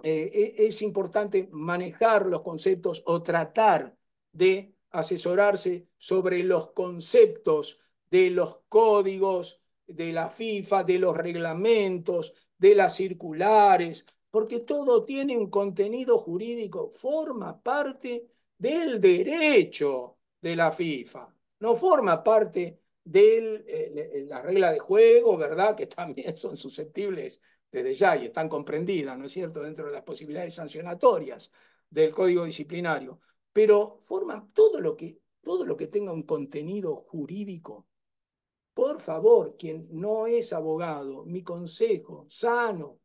Speaker 2: eh, e, es importante manejar los conceptos o tratar de asesorarse sobre los conceptos de los códigos de la FIFA, de los reglamentos, de las circulares, porque todo tiene un contenido jurídico, forma parte del derecho de la FIFA, no forma parte de eh, eh, la regla de juego, ¿verdad? Que también son susceptibles desde ya y están comprendidas, ¿no es cierto?, dentro de las posibilidades sancionatorias del código disciplinario, pero forma todo lo que, todo lo que tenga un contenido jurídico por favor, quien no es abogado, mi consejo sano,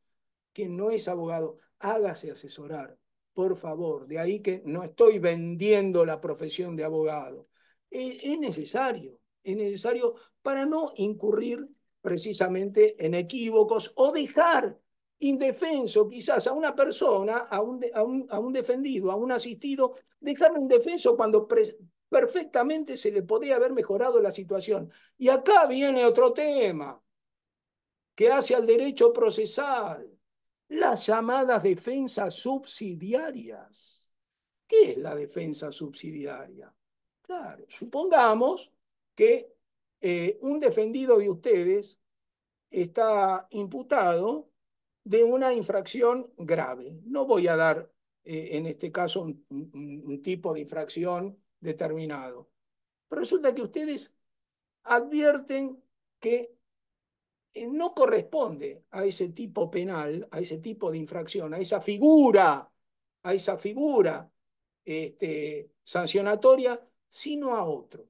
Speaker 2: quien no es abogado, hágase asesorar, por favor. De ahí que no estoy vendiendo la profesión de abogado. E, es, necesario, es necesario para no incurrir precisamente en equívocos o dejar indefenso quizás a una persona, a un, a un, defendido, a un asistido, dejarlo indefenso cuando perfectamente se le podría haber mejorado la situación. Y acá viene otro tema que hace al derecho procesal, las llamadas defensas subsidiarias. ¿Qué es la defensa subsidiaria? Claro, supongamos que eh, un defendido de ustedes está imputado de una infracción grave. No voy a dar eh, en este caso un, un tipo de infracción determinado. Pero resulta que ustedes advierten que eh, no corresponde a ese tipo penal, a ese tipo de infracción, a esa figura, a esa figura este, sancionatoria, sino a otro,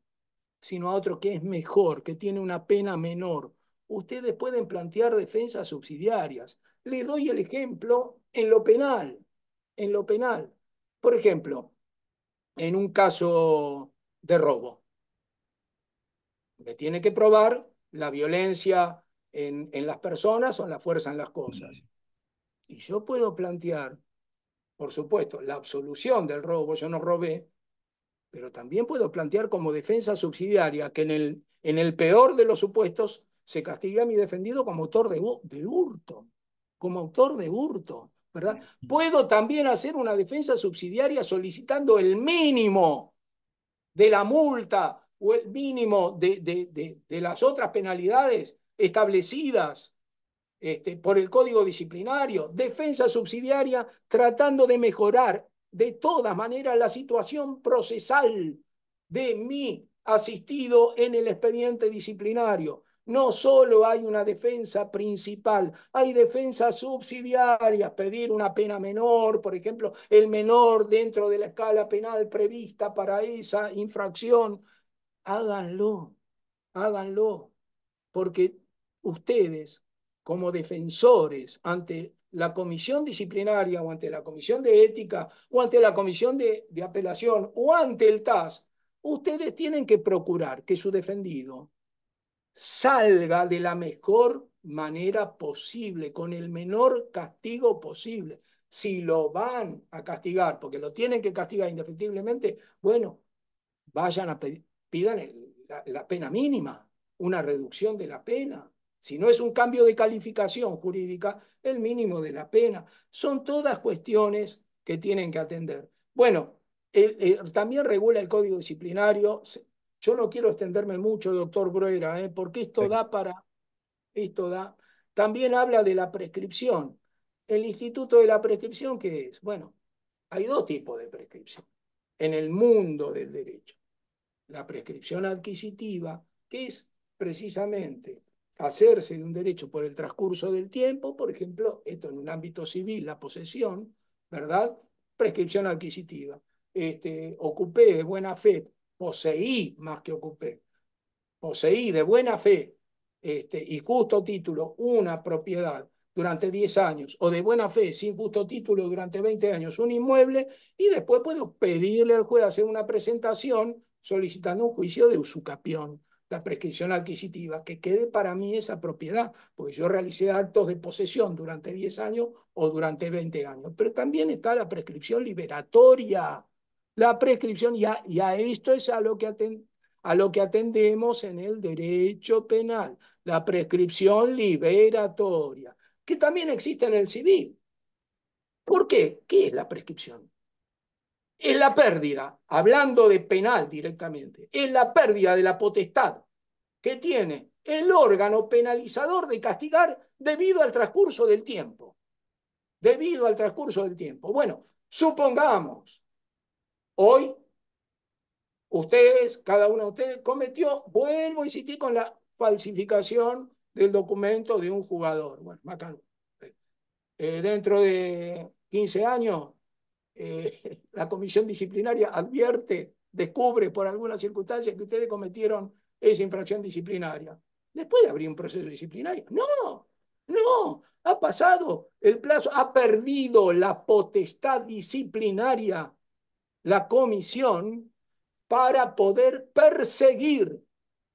Speaker 2: sino a otro que es mejor, que tiene una pena menor. Ustedes pueden plantear defensas subsidiarias. Les doy el ejemplo en lo penal, en lo penal. Por ejemplo, en un caso de robo. Me tiene que probar la violencia en, las personas o la fuerza en las cosas. Y yo puedo plantear, por supuesto, la absolución del robo, yo no robé, pero también puedo plantear como defensa subsidiaria que en el, en el peor de los supuestos se castiga a mi defendido como autor de, de hurto, como autor de hurto. ¿verdad? Puedo también hacer una defensa subsidiaria solicitando el mínimo de la multa o el mínimo de, las otras penalidades establecidas este, por el Código Disciplinario. Defensa subsidiaria tratando de mejorar de todas maneras la situación procesal de mi asistido en el expediente disciplinario. No solo hay una defensa principal, hay defensas subsidiarias, pedir una pena menor, por ejemplo, el menor dentro de la escala penal prevista para esa infracción. Háganlo, háganlo, porque ustedes, como defensores ante la comisión disciplinaria o ante la comisión de ética o ante la comisión de, de, apelación o ante el TAS, ustedes tienen que procurar que su defendido salga de la mejor manera posible, con el menor castigo posible. Si lo van a castigar, porque lo tienen que castigar indefectiblemente, bueno, vayan a pedir, pidan la, pena mínima, una reducción de la pena. Si no es un cambio de calificación jurídica, el mínimo de la pena. Son todas cuestiones que tienen que atender. Bueno, también regula el código disciplinario, yo no quiero extenderme mucho, doctor Bruera, ¿eh? porque esto da para, esto da. También habla de la prescripción. El Instituto de la Prescripción, ¿qué es? Bueno, hay dos tipos de prescripción en el mundo del derecho. La prescripción adquisitiva, que es precisamente hacerse de un derecho por el transcurso del tiempo, por ejemplo, esto en un ámbito civil, la posesión, ¿verdad? Prescripción adquisitiva. Este, ocupé de buena fe poseí más que ocupé, poseí de buena fe este, y justo título una propiedad durante 10 años o de buena fe sin justo título durante 20 años un inmueble y después puedo pedirle al juez hacer una presentación solicitando un juicio de usucapión, la prescripción adquisitiva, que quede para mí esa propiedad, porque yo realicé actos de posesión durante 10 años o durante 20 años. Pero también está la prescripción liberatoria, la prescripción, y a, esto es a lo, que a lo que atendemos en el derecho penal, la prescripción liberatoria, que también existe en el civil. ¿Por qué? ¿Qué es la prescripción? Es la pérdida, hablando de penal directamente, es la pérdida de la potestad que tiene el órgano penalizador de castigar debido al transcurso del tiempo. Debido al transcurso del tiempo. Bueno, supongamos Hoy, ustedes, cada uno de ustedes, cometió, vuelvo a insistir con la falsificación del documento de un jugador. Bueno, Macán, eh, dentro de 15 años, eh, la comisión disciplinaria advierte, descubre por alguna circunstancia que ustedes cometieron esa infracción disciplinaria. ¿Les puede abrir un proceso disciplinario? No, no, ha pasado el plazo, ha perdido la potestad disciplinaria la comisión para poder perseguir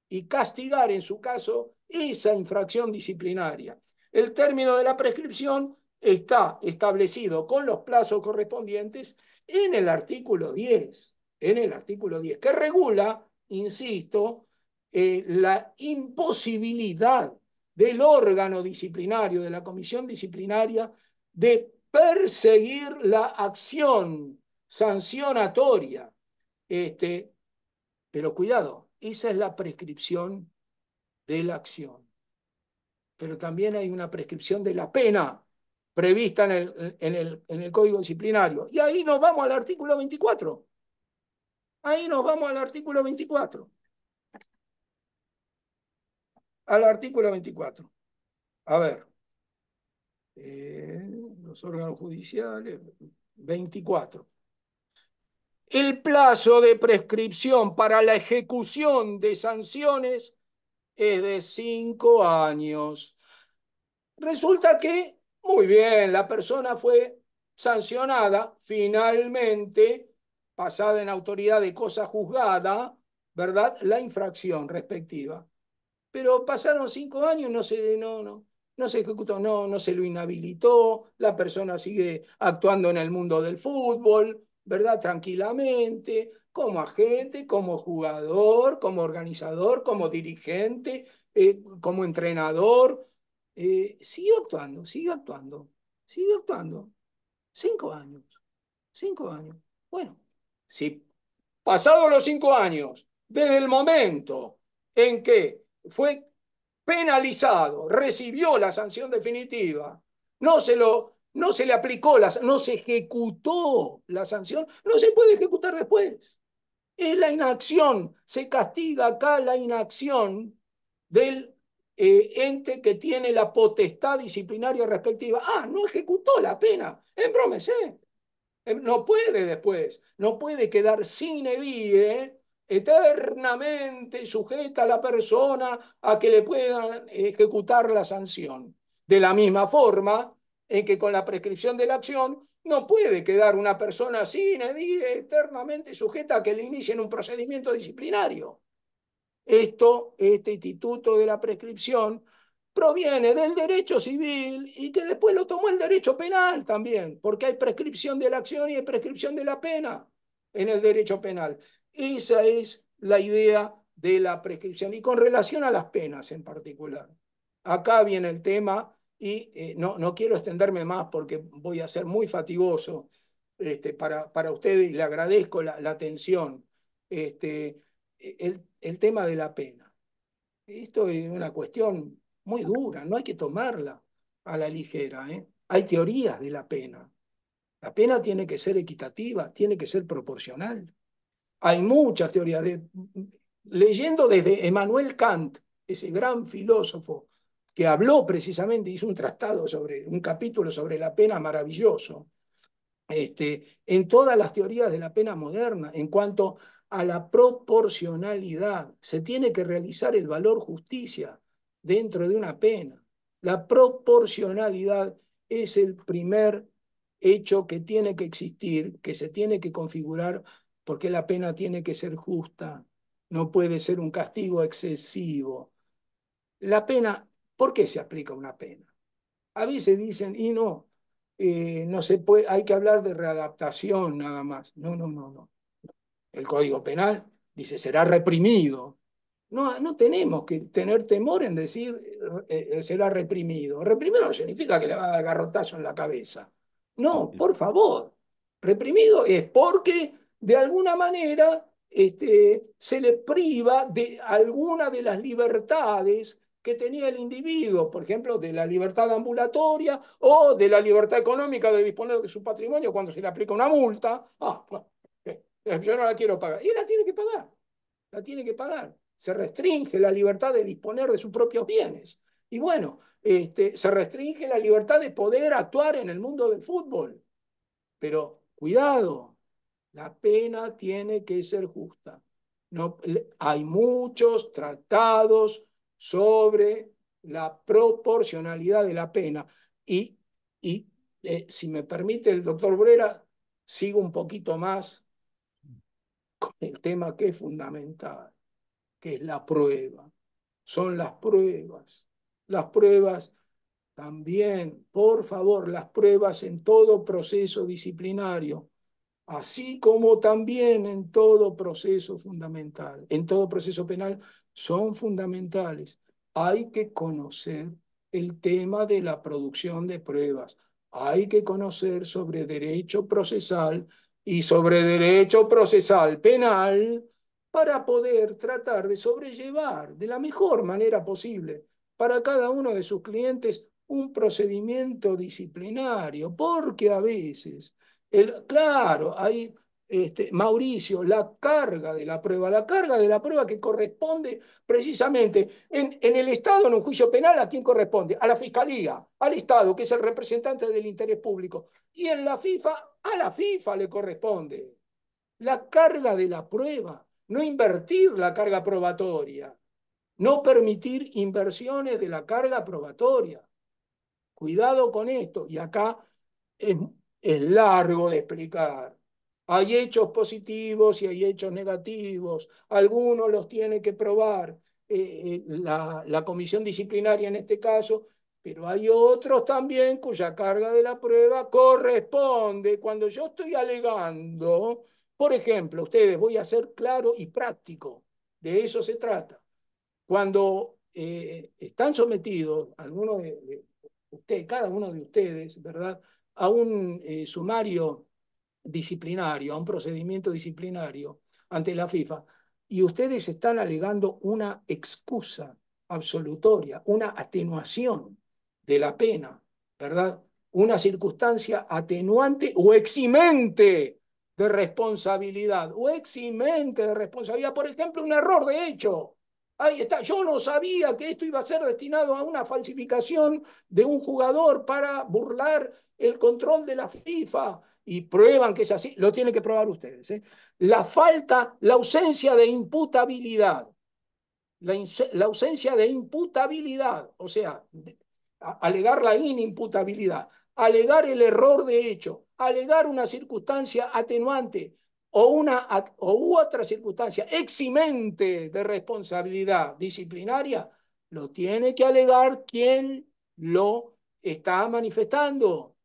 Speaker 2: y castigar, en su caso, esa infracción disciplinaria. El término de la prescripción está establecido con los plazos correspondientes en el artículo 10, en el artículo 10, que regula, insisto, eh, la imposibilidad del órgano disciplinario, de la comisión disciplinaria, de perseguir la acción sancionatoria. Este, pero cuidado, esa es la prescripción de la acción. Pero también hay una prescripción de la pena prevista en el, en el, en el Código Disciplinario. Y ahí nos vamos al artículo 24. Ahí nos vamos al artículo 24. Al artículo 24. A ver. Eh, los órganos judiciales, 24 el plazo de prescripción para la ejecución de sanciones es de cinco años. Resulta que, muy bien, la persona fue sancionada, finalmente, pasada en autoridad de cosa juzgada, ¿verdad? La infracción respectiva. Pero pasaron cinco años, no se, no, no, no se ejecutó, no, no se lo inhabilitó, la persona sigue actuando en el mundo del fútbol, ¿verdad? Tranquilamente, como agente, como jugador, como organizador, como dirigente, eh, como entrenador. Eh, actuando, sigue actuando, sigue actuando. Cinco años, cinco años. Bueno, si pasados los cinco años, desde el momento en que fue penalizado, recibió la sanción definitiva, no se lo no se le aplicó, la, no se ejecutó la sanción, no se puede ejecutar después. Es la inacción, se castiga acá la inacción del eh, ente que tiene la potestad disciplinaria respectiva. Ah, no ejecutó la pena, En embromecé. Eh, no puede después, no puede quedar sin edie eternamente sujeta a la persona a que le puedan ejecutar la sanción. De la misma forma, en que con la prescripción de la acción no puede quedar una persona sin eternamente sujeta a que le inicien un procedimiento disciplinario. Esto, este instituto de la prescripción, proviene del derecho civil y que después lo tomó el derecho penal también, porque hay prescripción de la acción y hay prescripción de la pena en el derecho penal. Esa es la idea de la prescripción. Y con relación a las penas en particular, acá viene el tema y eh, no, no quiero extenderme más porque voy a ser muy fatigoso este, para, para ustedes y le agradezco la, atención. Este, e, el, tema de la pena. Esto es una cuestión muy dura, no hay que tomarla a la ligera. ¿eh? Hay teorías de la pena. La pena tiene que ser equitativa, tiene que ser proporcional. Hay muchas teorías. De, leyendo desde Emmanuel Kant, ese gran filósofo que habló precisamente, hizo un tratado sobre, un capítulo sobre la pena maravilloso, este, en todas las teorías de la pena moderna, en cuanto a la proporcionalidad, se tiene que realizar el valor justicia dentro de una pena. La proporcionalidad es el primer hecho que tiene que existir, que se tiene que configurar, porque la pena tiene que ser justa, no puede ser un castigo excesivo. La pena ¿Por qué se aplica una pena? A veces dicen, y no, eh, no se hay que hablar de readaptación nada más. No, no, no, no. El Código Penal dice, será reprimido. No, no tenemos que tener temor en decir eh, eh, será reprimido. Reprimido no significa que le va a dar garrotazo en la cabeza. No, por favor. Reprimido es porque de alguna manera este, se le priva de alguna de las libertades que tenía el individuo, por ejemplo, de la libertad ambulatoria o de la libertad económica de disponer de su patrimonio cuando se le aplica una multa. Ah, bueno, eh, eh, yo no la quiero pagar. Y la tiene que pagar, la tiene que pagar. Se restringe la libertad de disponer de sus propios bienes. Y bueno, este, se restringe la libertad de poder actuar en el mundo del fútbol. Pero cuidado, la pena tiene que ser justa. No, hay muchos tratados sobre la proporcionalidad de la pena. Y, y eh, si me permite el doctor Brera, sigo un poquito más con el tema que es fundamental, que es la prueba. Son las pruebas. Las pruebas también, por favor, las pruebas en todo proceso disciplinario así como también en todo proceso fundamental, en todo proceso penal, son fundamentales. Hay que conocer el tema de la producción de pruebas, hay que conocer sobre derecho procesal y sobre derecho procesal penal para poder tratar de sobrellevar de la mejor manera posible para cada uno de sus clientes un procedimiento disciplinario, porque a veces claro, hay este, Mauricio, la carga de la prueba, la carga de la prueba que corresponde precisamente en, en, el Estado, en un juicio penal, ¿a quién corresponde? A la Fiscalía, al Estado, que es el representante del interés público. Y en la FIFA, a la FIFA le corresponde. La carga de la prueba, no invertir la carga probatoria, no permitir inversiones de la carga probatoria. Cuidado con esto. Y acá es es largo de explicar. Hay hechos positivos y hay hechos negativos. Algunos los tiene que probar eh, eh, la, comisión disciplinaria en este caso, pero hay otros también cuya carga de la prueba corresponde. Cuando yo estoy alegando, por ejemplo, ustedes, voy a ser claro y práctico, de eso se trata. Cuando eh, están sometidos, algunos ustedes, cada uno de ustedes, ¿verdad? a un eh, sumario disciplinario, a un procedimiento disciplinario ante la FIFA, y ustedes están alegando una excusa absolutoria, una atenuación de la pena, ¿verdad? Una circunstancia atenuante o eximente de responsabilidad, o eximente de responsabilidad, por ejemplo, un error de hecho, Ahí está. Yo no sabía que esto iba a ser destinado a una falsificación de un jugador para burlar el control de la FIFA. Y prueban que es así. Lo tienen que probar ustedes. ¿eh? La falta, la ausencia de imputabilidad. la, ausencia de imputabilidad. O sea, alegar la inimputabilidad. Alegar el error de hecho. Alegar una circunstancia atenuante o, una, u otra circunstancia eximente de responsabilidad disciplinaria, lo tiene que alegar quien lo está manifestando,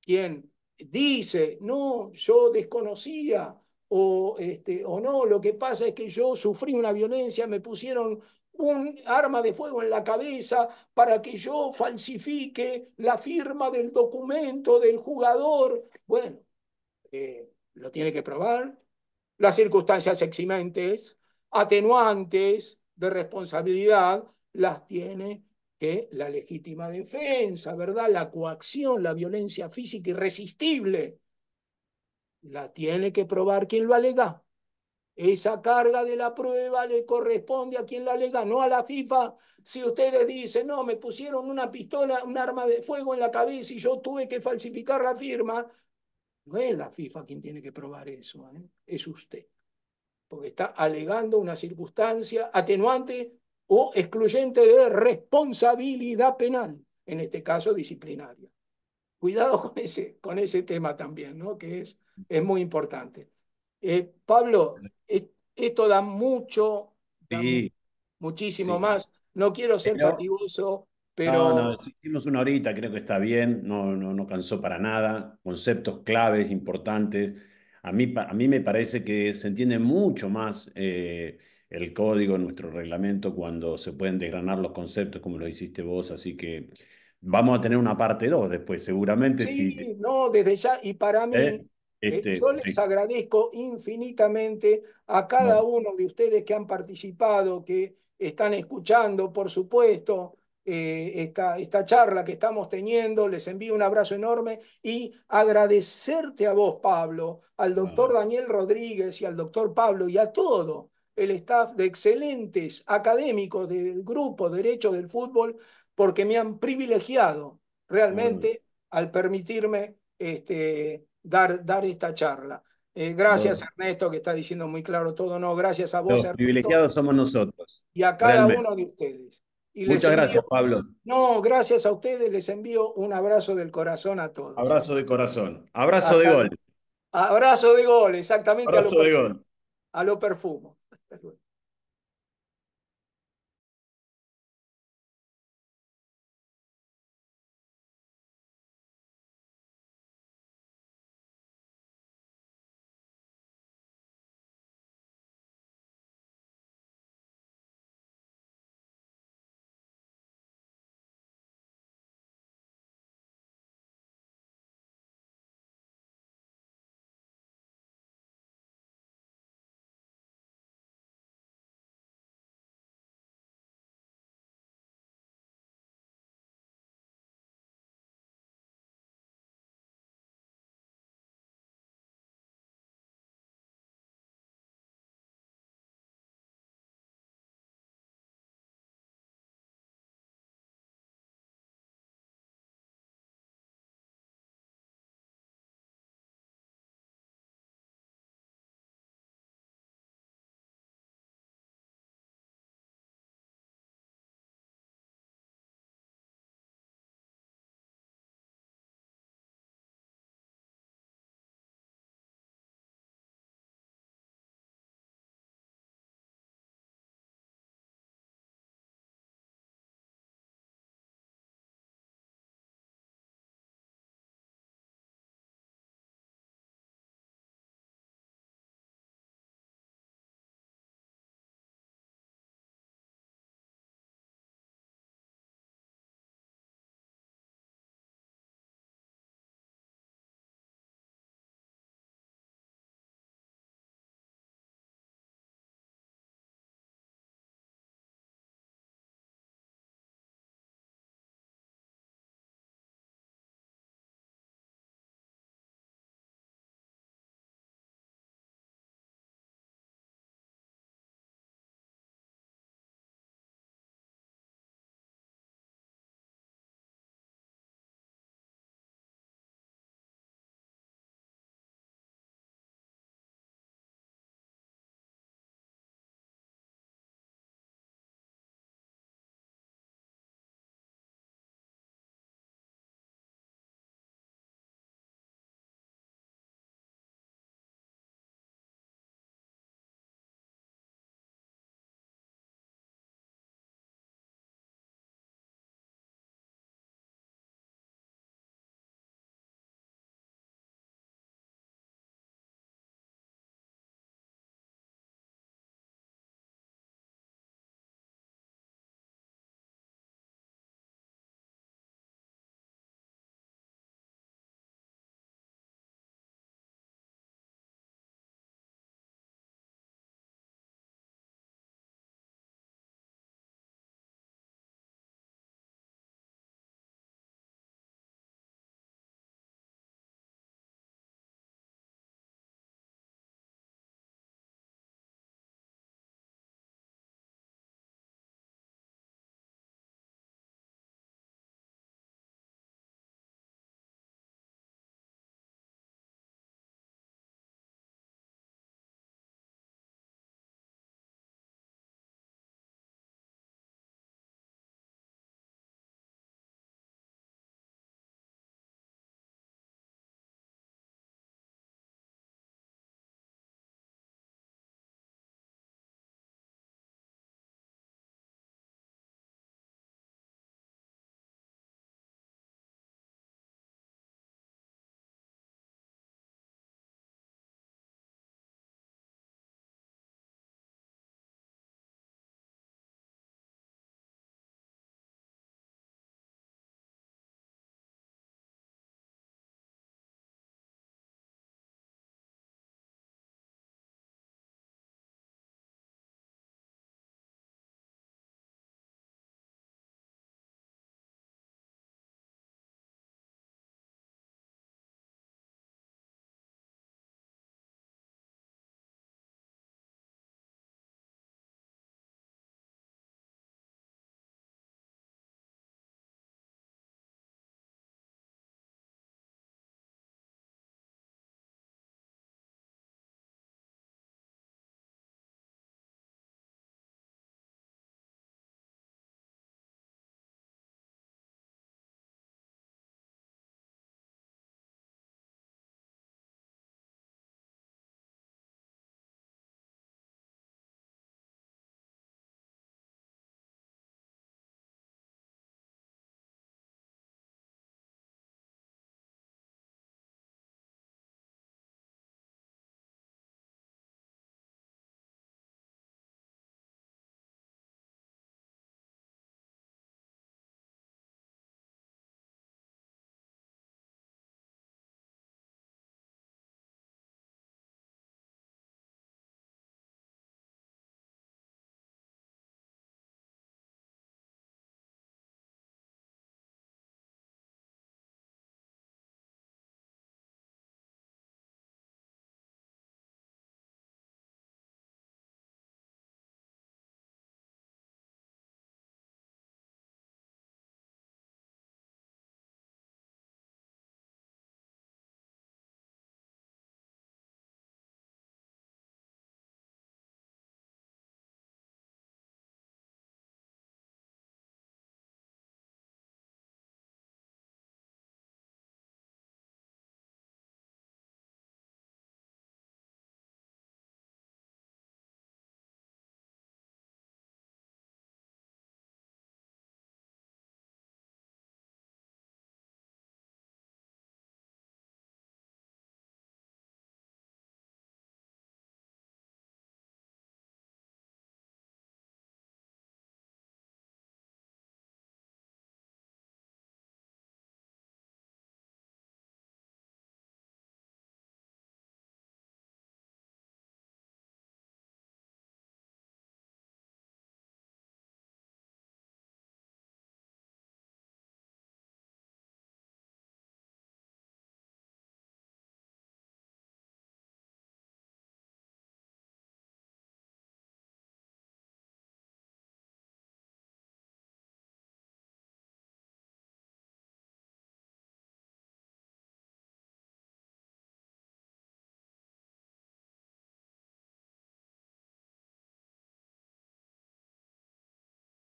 Speaker 2: quien dice, no, yo desconocía o, este, o no, lo que pasa es que yo sufrí una violencia, me pusieron un arma de fuego en la cabeza para que yo falsifique la firma del documento del jugador. Bueno, eh, lo tiene que probar, las circunstancias eximentes, atenuantes de responsabilidad, las tiene que la legítima defensa, ¿verdad? La coacción, la violencia física irresistible, la tiene que probar quien lo alega. Esa carga de la prueba le corresponde a quien la alega, no a la FIFA. Si ustedes dicen, no, me pusieron una pistola, un arma de fuego en la cabeza y yo tuve que falsificar la firma, no es la FIFA quien tiene que probar eso, eh? es usted. Porque está alegando una circunstancia atenuante o excluyente de responsabilidad penal, en este caso disciplinaria. Cuidado con ese, con ese tema también, ¿no? que es, es muy importante. Eh, Pablo, e-, esto da mucho, muchísimo más. No quiero ser fatigoso,
Speaker 1: pero... hicimos una horita, creo que está bien, no, no, no cansó para nada, conceptos claves, importantes. A mí, a mí me parece que se entiende mucho más eh, el código, nuestro reglamento, cuando se pueden desgranar los conceptos como lo hiciste vos, así que vamos a tener una parte 2 después, seguramente. Sí,
Speaker 2: no, desde ya, y para mí... ¿Eh?
Speaker 1: Eh, este, yo les
Speaker 2: agradezco infinitamente a cada uno de ustedes que han participado, que están escuchando, por supuesto, eh, esta, esta charla que estamos teniendo. Les envío un abrazo enorme y agradecerte a vos, Pablo, al doctor Daniel Rodríguez y al doctor Pablo y a todo el staff de excelentes académicos del grupo Derecho del Fútbol, porque me han privilegiado realmente al permitirme este, dar, dar esta charla. Eh, gracias, Ernesto, que está diciendo muy claro todo. No, gracias a vos, Ernesto, privilegiados
Speaker 1: somos nosotros. Y a cada uno
Speaker 2: de ustedes. Muchas gracias, Pablo. No, gracias a ustedes. Les envío un abrazo del corazón a todos. Abrazo
Speaker 1: de corazón. Abrazo de gol.
Speaker 2: Abrazo de gol, exactamente. Abrazo a lo, de gol. A lo perfumo.